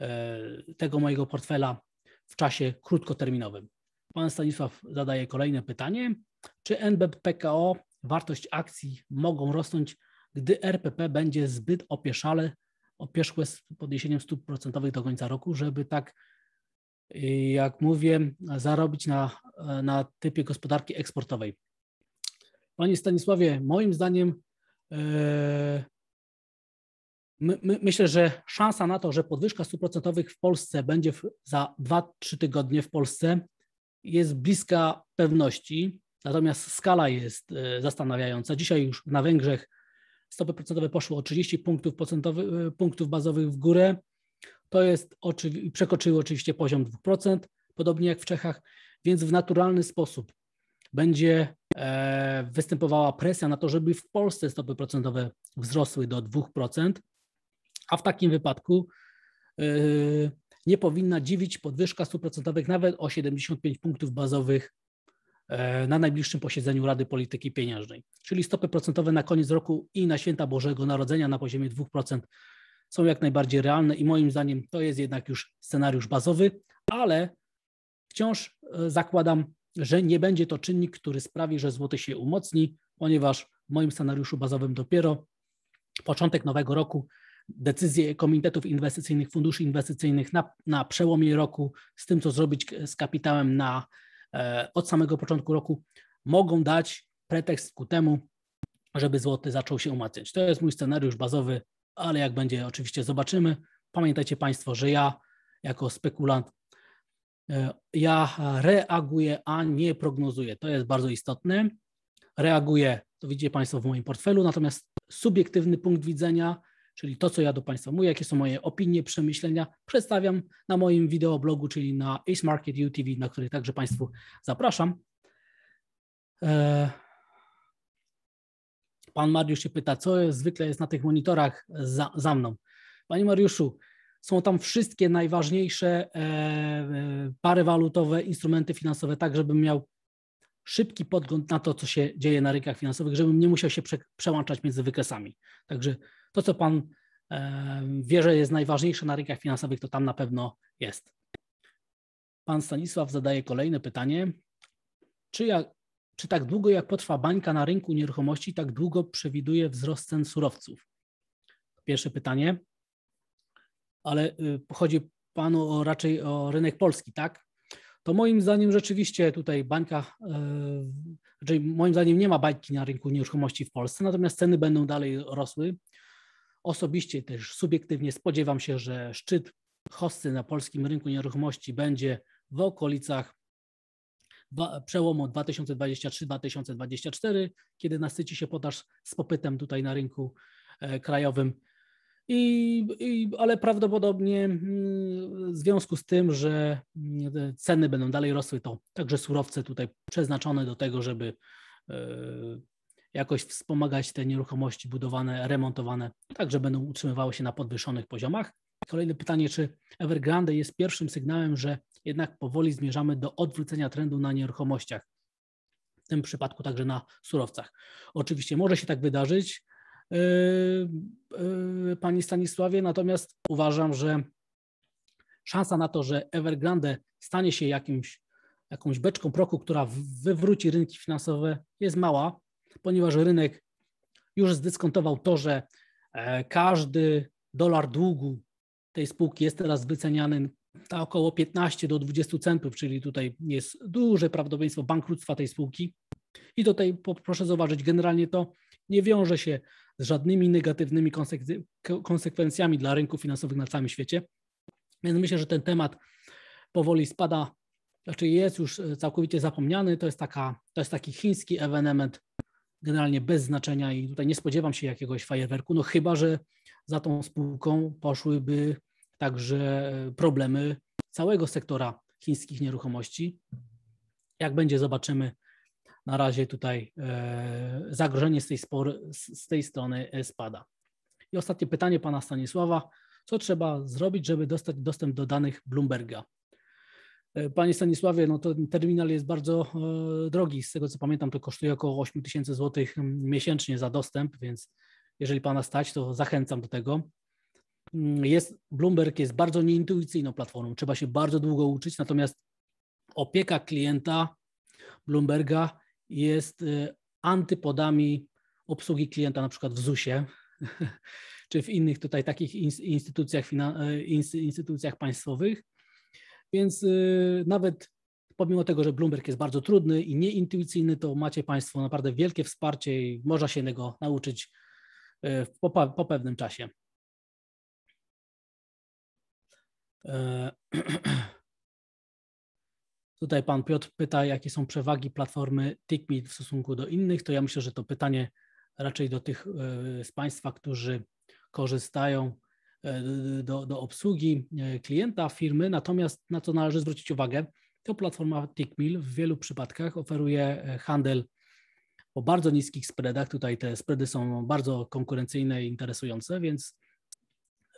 e, tego mojego portfela w czasie krótkoterminowym. Pan Stanisław zadaje kolejne pytanie. Czy NBP PKO wartość akcji mogą rosnąć, gdy RPP będzie zbyt opieszale, opieszłe z podniesieniem stóp procentowych do końca roku, żeby tak i jak mówię, zarobić na, na typie gospodarki eksportowej. Panie Stanisławie, moim zdaniem e, my, my, myślę, że szansa na to, że podwyżka stóp procentowych w Polsce będzie w, za 2-3 tygodnie w Polsce jest bliska pewności, natomiast skala jest e, zastanawiająca. Dzisiaj już na Węgrzech stopy procentowe poszły o 30 punktów, e, punktów bazowych w górę. To jest oczywi przekroczyły oczywiście poziom 2%, podobnie jak w Czechach, więc w naturalny sposób będzie e, występowała presja na to, żeby w Polsce stopy procentowe wzrosły do 2%, a w takim wypadku e, nie powinna dziwić podwyżka stóp procentowych nawet o 75 punktów bazowych e, na najbliższym posiedzeniu Rady Polityki Pieniężnej. Czyli stopy procentowe na koniec roku i na święta Bożego Narodzenia na poziomie 2% są jak najbardziej realne i moim zdaniem to jest jednak już scenariusz bazowy, ale wciąż e, zakładam, że nie będzie to czynnik, który sprawi, że złoty się umocni, ponieważ w moim scenariuszu bazowym dopiero początek nowego roku decyzje komitetów inwestycyjnych, funduszy inwestycyjnych na, na przełomie roku z tym, co zrobić z kapitałem na, e, od samego początku roku, mogą dać pretekst ku temu, żeby złoty zaczął się umacniać. To jest mój scenariusz bazowy ale jak będzie, oczywiście zobaczymy. Pamiętajcie Państwo, że ja jako spekulant, e, ja reaguję, a nie prognozuję. To jest bardzo istotne. Reaguję, to widzicie Państwo w moim portfelu, natomiast subiektywny punkt widzenia, czyli to, co ja do Państwa mówię, jakie są moje opinie, przemyślenia, przedstawiam na moim wideoblogu, czyli na Ace Market UTV, na który także Państwu zapraszam. E, Pan Mariusz się pyta, co jest, zwykle jest na tych monitorach za, za mną. Panie Mariuszu, są tam wszystkie najważniejsze e, e, pary walutowe, instrumenty finansowe, tak żebym miał szybki podgląd na to, co się dzieje na rynkach finansowych, żebym nie musiał się prze, przełączać między wykresami. Także to, co Pan e, wie, że jest najważniejsze na rynkach finansowych, to tam na pewno jest. Pan Stanisław zadaje kolejne pytanie. Czy, ja czy tak długo jak potrwa bańka na rynku nieruchomości, tak długo przewiduje wzrost cen surowców? Pierwsze pytanie, ale y, chodzi Panu o, raczej o rynek polski, tak? To moim zdaniem rzeczywiście tutaj bańka, y, czyli moim zdaniem nie ma bańki na rynku nieruchomości w Polsce, natomiast ceny będą dalej rosły. Osobiście też subiektywnie spodziewam się, że szczyt hosty na polskim rynku nieruchomości będzie w okolicach przełomu 2023-2024, kiedy nasyci się podaż z popytem tutaj na rynku e, krajowym. I, i, ale prawdopodobnie mm, w związku z tym, że mm, ceny będą dalej rosły, to także surowce tutaj przeznaczone do tego, żeby e, jakoś wspomagać te nieruchomości budowane, remontowane, także będą utrzymywały się na podwyższonych poziomach. Kolejne pytanie, czy Evergrande jest pierwszym sygnałem, że jednak powoli zmierzamy do odwrócenia trendu na nieruchomościach, w tym przypadku także na surowcach. Oczywiście może się tak wydarzyć, yy, yy, Panie Stanisławie, natomiast uważam, że szansa na to, że Evergrande stanie się jakimś, jakąś beczką proku, która wywróci rynki finansowe, jest mała, ponieważ rynek już zdyskontował to, że e, każdy dolar długu tej spółki jest teraz wyceniany ta około 15 do 20 centów, czyli tutaj jest duże prawdopodobieństwo bankructwa tej spółki. I tutaj proszę zauważyć, generalnie to nie wiąże się z żadnymi negatywnymi konsekwencjami dla rynków finansowych na całym świecie. Więc myślę, że ten temat powoli spada, znaczy jest już e, całkowicie zapomniany. To jest, taka, to jest taki chiński ewenement, generalnie bez znaczenia i tutaj nie spodziewam się jakiegoś fajerwerku, no chyba, że za tą spółką poszłyby także e, problemy całego sektora chińskich nieruchomości. Jak będzie, zobaczymy. Na razie tutaj e, zagrożenie z tej, spory, z tej strony e, spada. I ostatnie pytanie pana Stanisława. Co trzeba zrobić, żeby dostać dostęp do danych Bloomberga? Panie Stanisławie, no to terminal jest bardzo drogi. Z tego co pamiętam, to kosztuje około 8 tysięcy złotych mm, miesięcznie za dostęp, więc jeżeli Pana stać, to zachęcam do tego. Mm, jest, Bloomberg jest bardzo nieintuicyjną platformą, trzeba się bardzo długo uczyć, natomiast opieka klienta Bloomberga jest y, antypodami obsługi klienta, na przykład w ZUS-ie, czy w innych tutaj takich instytucjach, e, instytucjach państwowych. Więc y, nawet pomimo tego, że Bloomberg jest bardzo trudny i nieintuicyjny, to macie Państwo naprawdę wielkie wsparcie i można się tego nauczyć e, po, po pewnym czasie. E, tutaj pan Piotr pyta, jakie są przewagi platformy TickMeet w stosunku do innych. To ja myślę, że to pytanie raczej do tych e, z Państwa, którzy korzystają e, do, do obsługi klienta firmy. Natomiast na co należy zwrócić uwagę, to platforma TickMill w wielu przypadkach oferuje handel o bardzo niskich spreadach. Tutaj te spready są bardzo konkurencyjne i interesujące, więc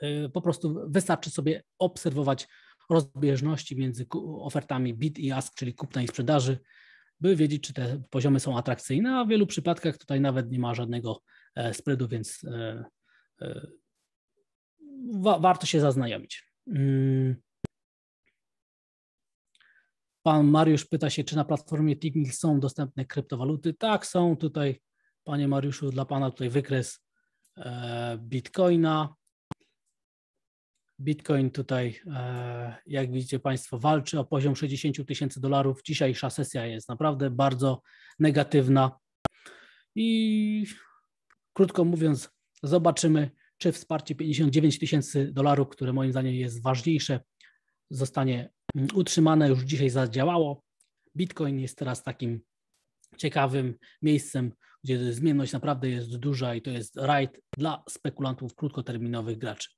Y, po prostu wystarczy sobie obserwować rozbieżności między ofertami bid i ask, czyli kupna i sprzedaży, by wiedzieć, czy te poziomy są atrakcyjne, a w wielu przypadkach tutaj nawet nie ma żadnego e, spreadu, więc e, e, warto się zaznajomić. Mm. Pan Mariusz pyta się, czy na platformie Tignil są dostępne kryptowaluty. Tak, są tutaj, panie Mariuszu, dla pana tutaj wykres Bitcoina, Bitcoin tutaj, e, jak widzicie Państwo, walczy o poziom 60 tysięcy dolarów. Dzisiejsza sesja jest naprawdę bardzo negatywna i krótko mówiąc, zobaczymy, czy wsparcie 59 tysięcy dolarów, które moim zdaniem jest ważniejsze, zostanie mm, utrzymane. Już dzisiaj zadziałało. Bitcoin jest teraz takim ciekawym miejscem, gdzie zmienność naprawdę jest duża i to jest rajd dla spekulantów krótkoterminowych graczy.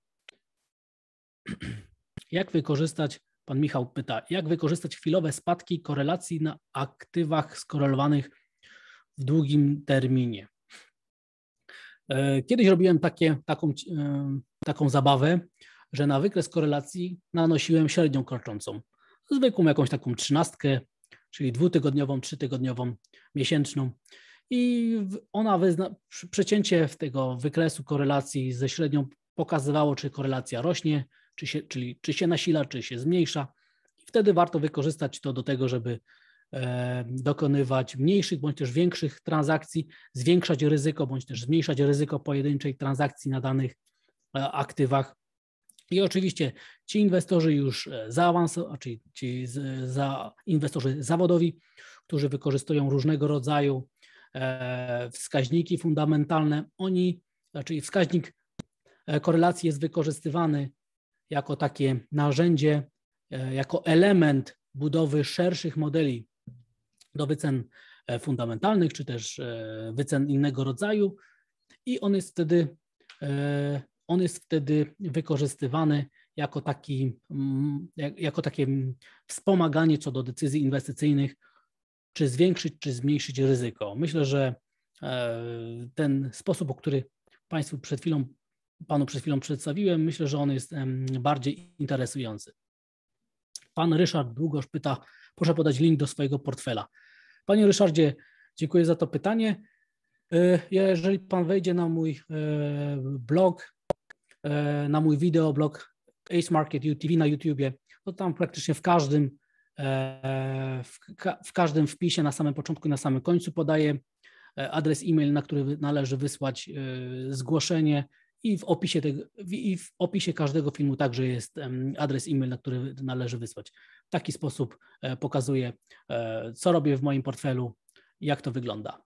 Jak wykorzystać, pan Michał pyta, jak wykorzystać chwilowe spadki korelacji na aktywach skorelowanych w długim terminie? E, kiedyś robiłem takie, taką, e, taką zabawę, że na wykres korelacji nanosiłem średnią kroczącą. Zwykłą jakąś taką trzynastkę, czyli dwutygodniową, trzytygodniową, miesięczną. I ona wyzna, przecięcie tego wykresu korelacji ze średnią pokazywało, czy korelacja rośnie, czy się, czyli czy się nasila, czy się zmniejsza. I wtedy warto wykorzystać to do tego, żeby e, dokonywać mniejszych bądź też większych transakcji, zwiększać ryzyko bądź też zmniejszać ryzyko pojedynczej transakcji na danych e, aktywach. I oczywiście ci inwestorzy już e, zaawansowani, czyli ci za, inwestorzy zawodowi, którzy wykorzystują różnego rodzaju wskaźniki fundamentalne, oni, czyli wskaźnik korelacji jest wykorzystywany jako takie narzędzie, e, jako element budowy szerszych modeli do wycen e, fundamentalnych, czy też e, wycen innego rodzaju, i on jest wtedy, on jest wtedy wykorzystywany jako, taki, mm, jako takie wspomaganie co do decyzji inwestycyjnych, czy zwiększyć, czy zmniejszyć ryzyko. Myślę, że ten sposób, o który Państwu przed chwilą panu przed chwilą przedstawiłem, myślę, że on jest bardziej interesujący. Pan Ryszard długo pyta, proszę podać link do swojego portfela. Panie Ryszardzie, dziękuję za to pytanie. E, jeżeli pan wejdzie na mój e, blog, e, na mój wideoblog Ace Market UTV na YouTubie, to tam praktycznie w każdym, w, w każdym wpisie na samym początku i na samym końcu podaję adres e-mail, na który należy wysłać zgłoszenie i w opisie, tego, i w opisie każdego filmu także jest adres e-mail, na który należy wysłać. W taki sposób e, pokazuję, e, co robię w moim portfelu, jak to wygląda.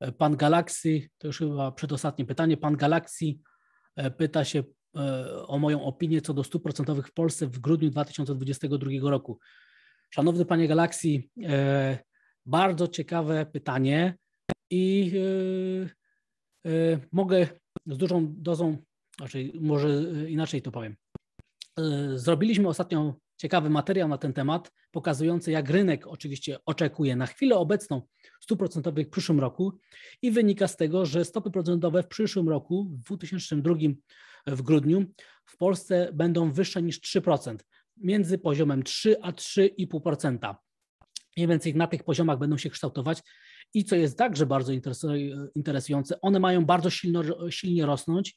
E, pan Galaxy, to już chyba przedostatnie pytanie. Pan Galaxy pyta się o moją opinię co do 100% w Polsce w grudniu 2022 roku. Szanowny Panie Galaksji, e, bardzo ciekawe pytanie i e, e, mogę z dużą dozą, znaczy może inaczej to powiem. Zrobiliśmy ostatnio ciekawy materiał na ten temat, pokazujący jak rynek oczywiście oczekuje na chwilę obecną stóp procentowych w przyszłym roku i wynika z tego, że stopy procentowe w przyszłym roku, w 2002 w grudniu, w Polsce będą wyższe niż 3% między poziomem 3 a 3,5%. Mniej więcej na tych poziomach będą się kształtować. I co jest także bardzo interesujące, one mają bardzo silno, silnie rosnąć.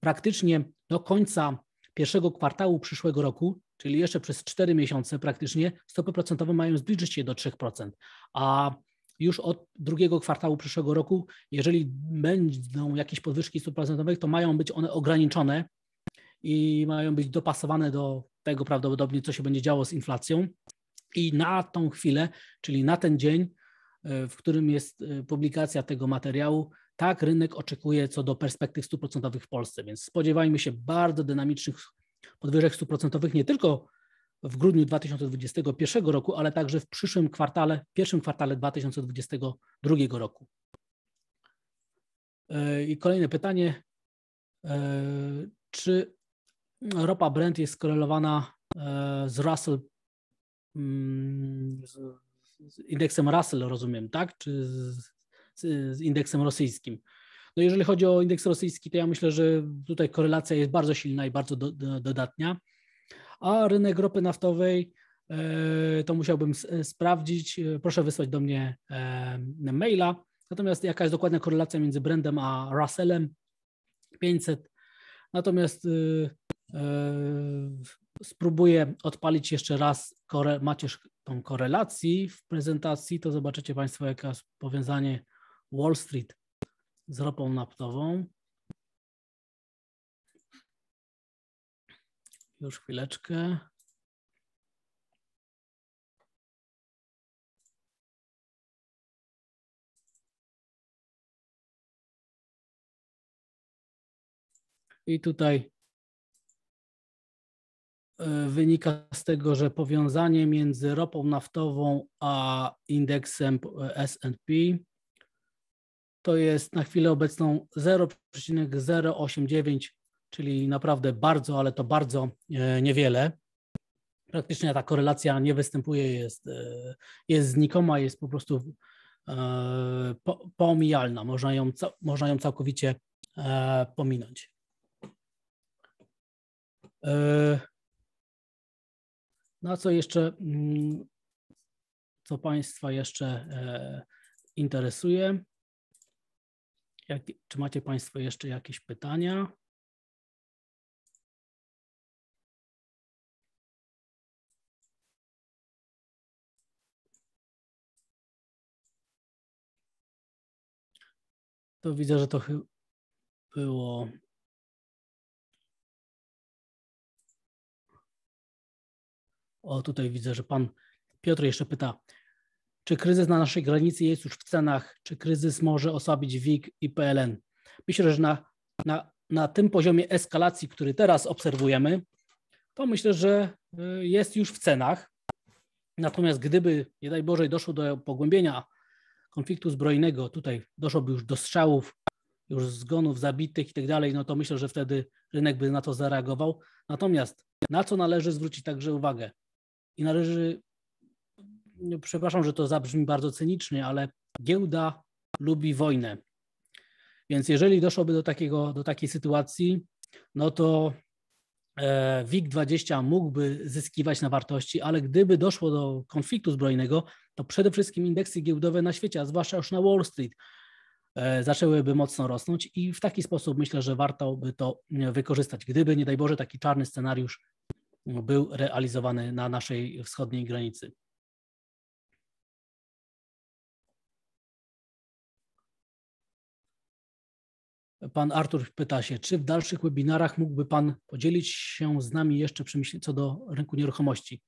Praktycznie do końca pierwszego kwartału przyszłego roku, czyli jeszcze przez 4 miesiące praktycznie, stopy procentowe mają zbliżyć się do 3%. A już od drugiego kwartału przyszłego roku, jeżeli będą jakieś podwyżki stóp procentowych, to mają być one ograniczone i mają być dopasowane do tego prawdopodobnie, co się będzie działo z inflacją. I na tą chwilę, czyli na ten dzień, e, w którym jest e, publikacja tego materiału, tak rynek oczekuje co do perspektyw stuprocentowych w Polsce, więc spodziewajmy się bardzo dynamicznych podwyżek stuprocentowych nie tylko w grudniu 2021 roku, ale także w przyszłym kwartale, pierwszym kwartale 2022 roku. E, I kolejne pytanie, czy ropa Brent jest skorelowana e, z Russell, mm, z indeksem Russell, rozumiem, tak? Czy z, z indeksem rosyjskim. No jeżeli chodzi o indeks rosyjski, to ja myślę, że tutaj korelacja jest bardzo silna i bardzo do, do, dodatnia. A rynek ropy naftowej e, to musiałbym e, sprawdzić. Proszę wysłać do mnie maila. Natomiast jaka jest dokładna korelacja między Brandem a Russellem? 500. Natomiast Yy, spróbuję odpalić jeszcze raz kore, macierz tą korelacji w prezentacji, to zobaczycie Państwo, jakie jest powiązanie Wall Street z ropą naftową. Już chwileczkę. I tutaj E, wynika z tego, że powiązanie między ropą naftową a indeksem SP e, to jest na chwilę obecną 0,089, czyli naprawdę bardzo, ale to bardzo e, niewiele. Praktycznie ta korelacja nie występuje, jest, jest znikoma, jest po prostu pomijalna, można ją, można ją całkowicie pominąć. No co jeszcze, mm, co Państwa jeszcze e, interesuje? Jak, czy macie Państwo jeszcze jakieś pytania? To widzę, że to było O, tutaj widzę, że pan Piotr jeszcze pyta, czy kryzys na naszej granicy jest już w cenach? Czy kryzys może osłabić WIG i PLN? Myślę, że na, na, na tym poziomie eskalacji, który teraz obserwujemy, to myślę, że y, jest już w cenach. Natomiast gdyby, nie daj Boże, doszło do pogłębienia konfliktu zbrojnego, tutaj doszłoby już do strzałów, już zgonów, zabitych i tak dalej, no to myślę, że wtedy rynek by na to zareagował. Natomiast na co należy zwrócić także uwagę? i należy, przepraszam, że to zabrzmi bardzo cynicznie, ale giełda lubi wojnę. Więc jeżeli doszłoby do, takiego, do takiej sytuacji, no to e, WIG-20 mógłby zyskiwać na wartości, ale gdyby doszło do konfliktu zbrojnego, to przede wszystkim indeksy giełdowe na świecie, a zwłaszcza już na Wall Street, e, zaczęłyby mocno rosnąć i w taki sposób myślę, że warto by to wykorzystać, gdyby nie daj Boże taki czarny scenariusz był realizowany na naszej wschodniej granicy. Pan Artur pyta się, czy w dalszych webinarach mógłby Pan podzielić się z nami jeszcze przemyśleń co do rynku nieruchomości?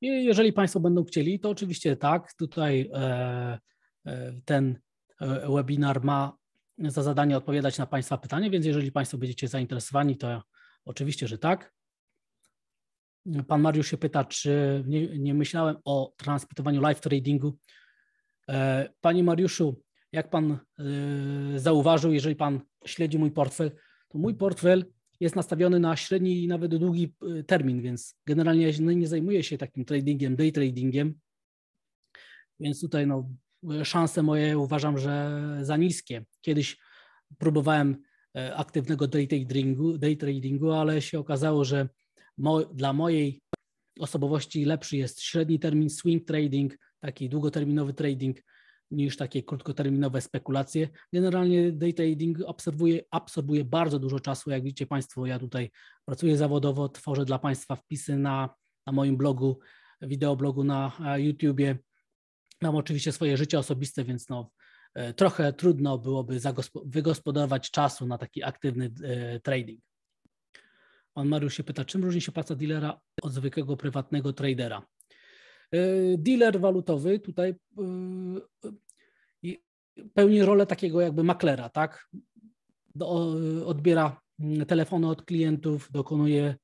I jeżeli Państwo będą chcieli, to oczywiście tak. Tutaj e, e, ten e, webinar ma za zadanie odpowiadać na Państwa pytania, więc jeżeli Państwo będziecie zainteresowani, to Oczywiście, że tak. Pan Mariusz się pyta, czy nie, nie myślałem o transmitowaniu live tradingu. E, panie Mariuszu, jak pan e, zauważył, jeżeli pan śledzi mój portfel, to mój portfel jest nastawiony na średni i nawet długi e, termin, więc generalnie ja nie zajmuję się takim tradingiem, day tradingiem, więc tutaj no, szanse moje uważam, że za niskie. Kiedyś próbowałem E, aktywnego day tradingu, day tradingu ale się okazało, że mo, dla mojej osobowości lepszy jest średni termin swing trading, taki długoterminowy trading niż takie krótkoterminowe spekulacje. Generalnie day trading obserwuje, absorbuje bardzo dużo czasu. Jak widzicie Państwo, ja tutaj pracuję zawodowo, tworzę dla Państwa wpisy na, na moim blogu, wideoblogu na e, YouTubie. Mam oczywiście swoje życie osobiste, więc no, E, trochę trudno byłoby wygospodarować czasu na taki aktywny e, trading. Pan Mariusz się pyta, czym różni się praca dealera od zwykłego prywatnego tradera? E, dealer walutowy tutaj pełni rolę takiego jakby maklera, tak? Odbiera mm, telefony od klientów, dokonuje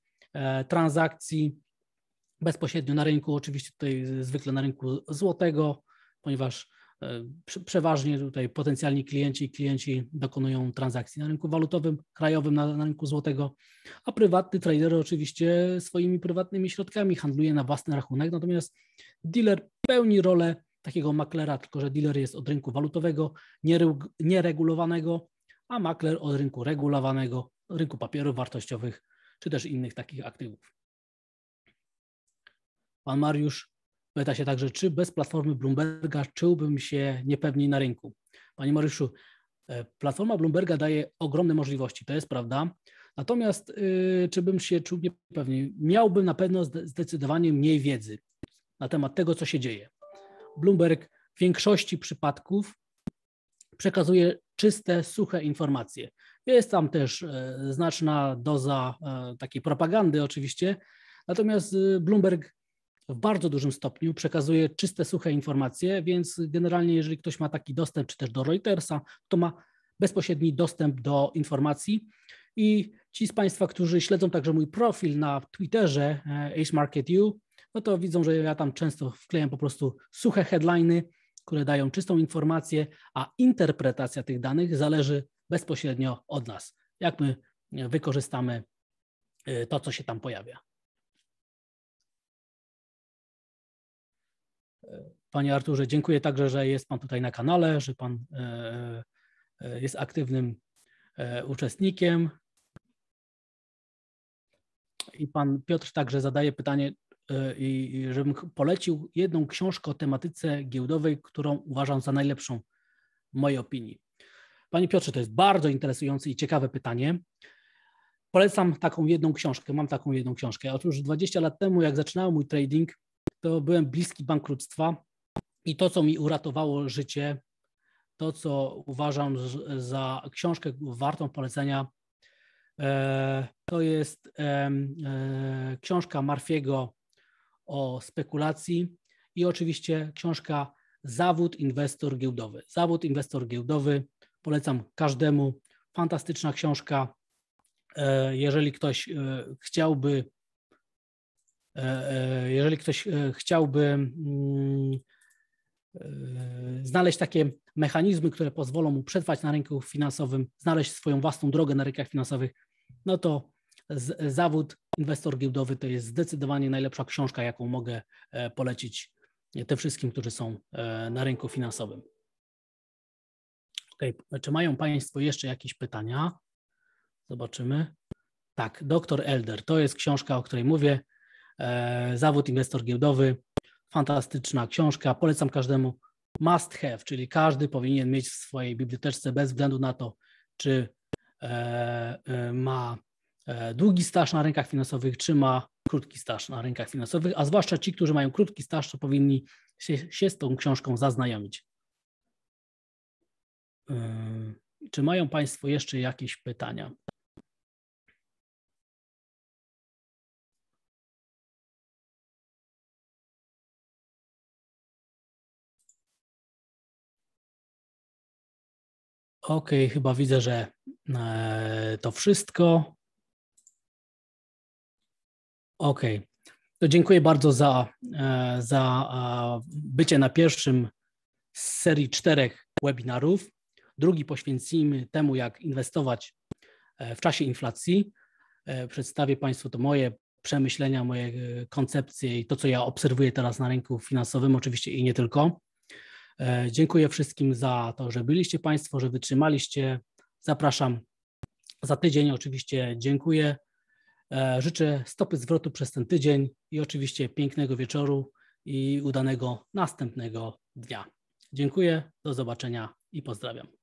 transakcji bezpośrednio na rynku, oczywiście tutaj zwykle na rynku złotego, ponieważ E, przeważnie tutaj potencjalni klienci i klienci dokonują transakcji na rynku walutowym, krajowym, na, na rynku złotego, a prywatny trader oczywiście swoimi prywatnymi środkami handluje na własny rachunek, natomiast dealer pełni rolę takiego maklera, tylko że dealer jest od rynku walutowego, nieregulowanego, a makler od rynku regulowanego, rynku papierów wartościowych czy też innych takich aktywów. Pan Mariusz Pyta się także, czy bez platformy Bloomberga czułbym się niepewniej na rynku. Panie Mariuszu, e, platforma Bloomberga daje ogromne możliwości, to jest prawda. Natomiast y, czy bym się czuł niepewniej? Miałbym na pewno zdecydowanie mniej wiedzy na temat tego, co się dzieje. Bloomberg w większości przypadków przekazuje czyste, suche informacje. Jest tam też e, znaczna doza e, takiej propagandy, oczywiście. Natomiast y, Bloomberg w bardzo dużym stopniu przekazuje czyste, suche informacje, więc generalnie, jeżeli ktoś ma taki dostęp, czy też do Reutersa, to ma bezpośredni dostęp do informacji. I ci z Państwa, którzy śledzą także mój profil na Twitterze HMarketU, e, Market no to widzą, że ja tam często wklejam po prostu suche headliny, które dają czystą informację, a interpretacja tych danych zależy bezpośrednio od nas, jak my e, wykorzystamy e, to, co się tam pojawia. Panie Arturze, dziękuję także, że jest Pan tutaj na kanale, że Pan e, e, jest aktywnym e, uczestnikiem. I Pan Piotr także zadaje pytanie, i żebym polecił jedną książkę o tematyce giełdowej, którą uważam za najlepszą w mojej opinii. Panie Piotrze, to jest bardzo interesujące i ciekawe pytanie. Polecam taką jedną książkę, mam taką jedną książkę. Otóż 20 lat temu, jak zaczynałem mój trading, to byłem bliski bankructwa i to, co mi uratowało życie, to, co uważam za książkę wartą polecenia, e, to jest e, książka Marfiego o spekulacji i oczywiście książka Zawód inwestor giełdowy. Zawód inwestor giełdowy polecam każdemu. Fantastyczna książka. E, jeżeli ktoś chciałby E, e, jeżeli ktoś e, chciałby mm, znaleźć takie mechanizmy, które pozwolą mu przetrwać na rynku finansowym, znaleźć swoją własną drogę na rynkach finansowych, no to zawód inwestor giełdowy to jest zdecydowanie najlepsza książka, jaką mogę polecić tym wszystkim, którzy są na rynku finansowym. Okay. Czy mają Państwo jeszcze jakieś pytania? Zobaczymy. Tak, Doktor Elder to jest książka, o której mówię. E, zawód inwestor giełdowy, fantastyczna książka, polecam każdemu. Must have, czyli każdy powinien mieć w swojej biblioteczce bez względu na to, czy e, e, ma długi staż na rynkach finansowych, czy ma krótki staż na rynkach finansowych, a zwłaszcza ci, którzy mają krótki staż, to powinni się, się z tą książką zaznajomić. Czy mają Państwo jeszcze jakieś pytania? Ok, chyba widzę, że e, to wszystko. Ok, to dziękuję bardzo za, e, za bycie na pierwszym z serii czterech webinarów. Drugi poświęcimy temu, jak inwestować e, w czasie inflacji. Przedstawię Państwu to moje przemyślenia, moje koncepcje i to, co ja obserwuję teraz na rynku finansowym, oczywiście i nie tylko. E, dziękuję wszystkim za to, że byliście Państwo, że wytrzymaliście. Zapraszam za tydzień. Oczywiście dziękuję. E, życzę stopy zwrotu przez ten tydzień i oczywiście pięknego wieczoru i udanego następnego dnia. Dziękuję, do zobaczenia i pozdrawiam.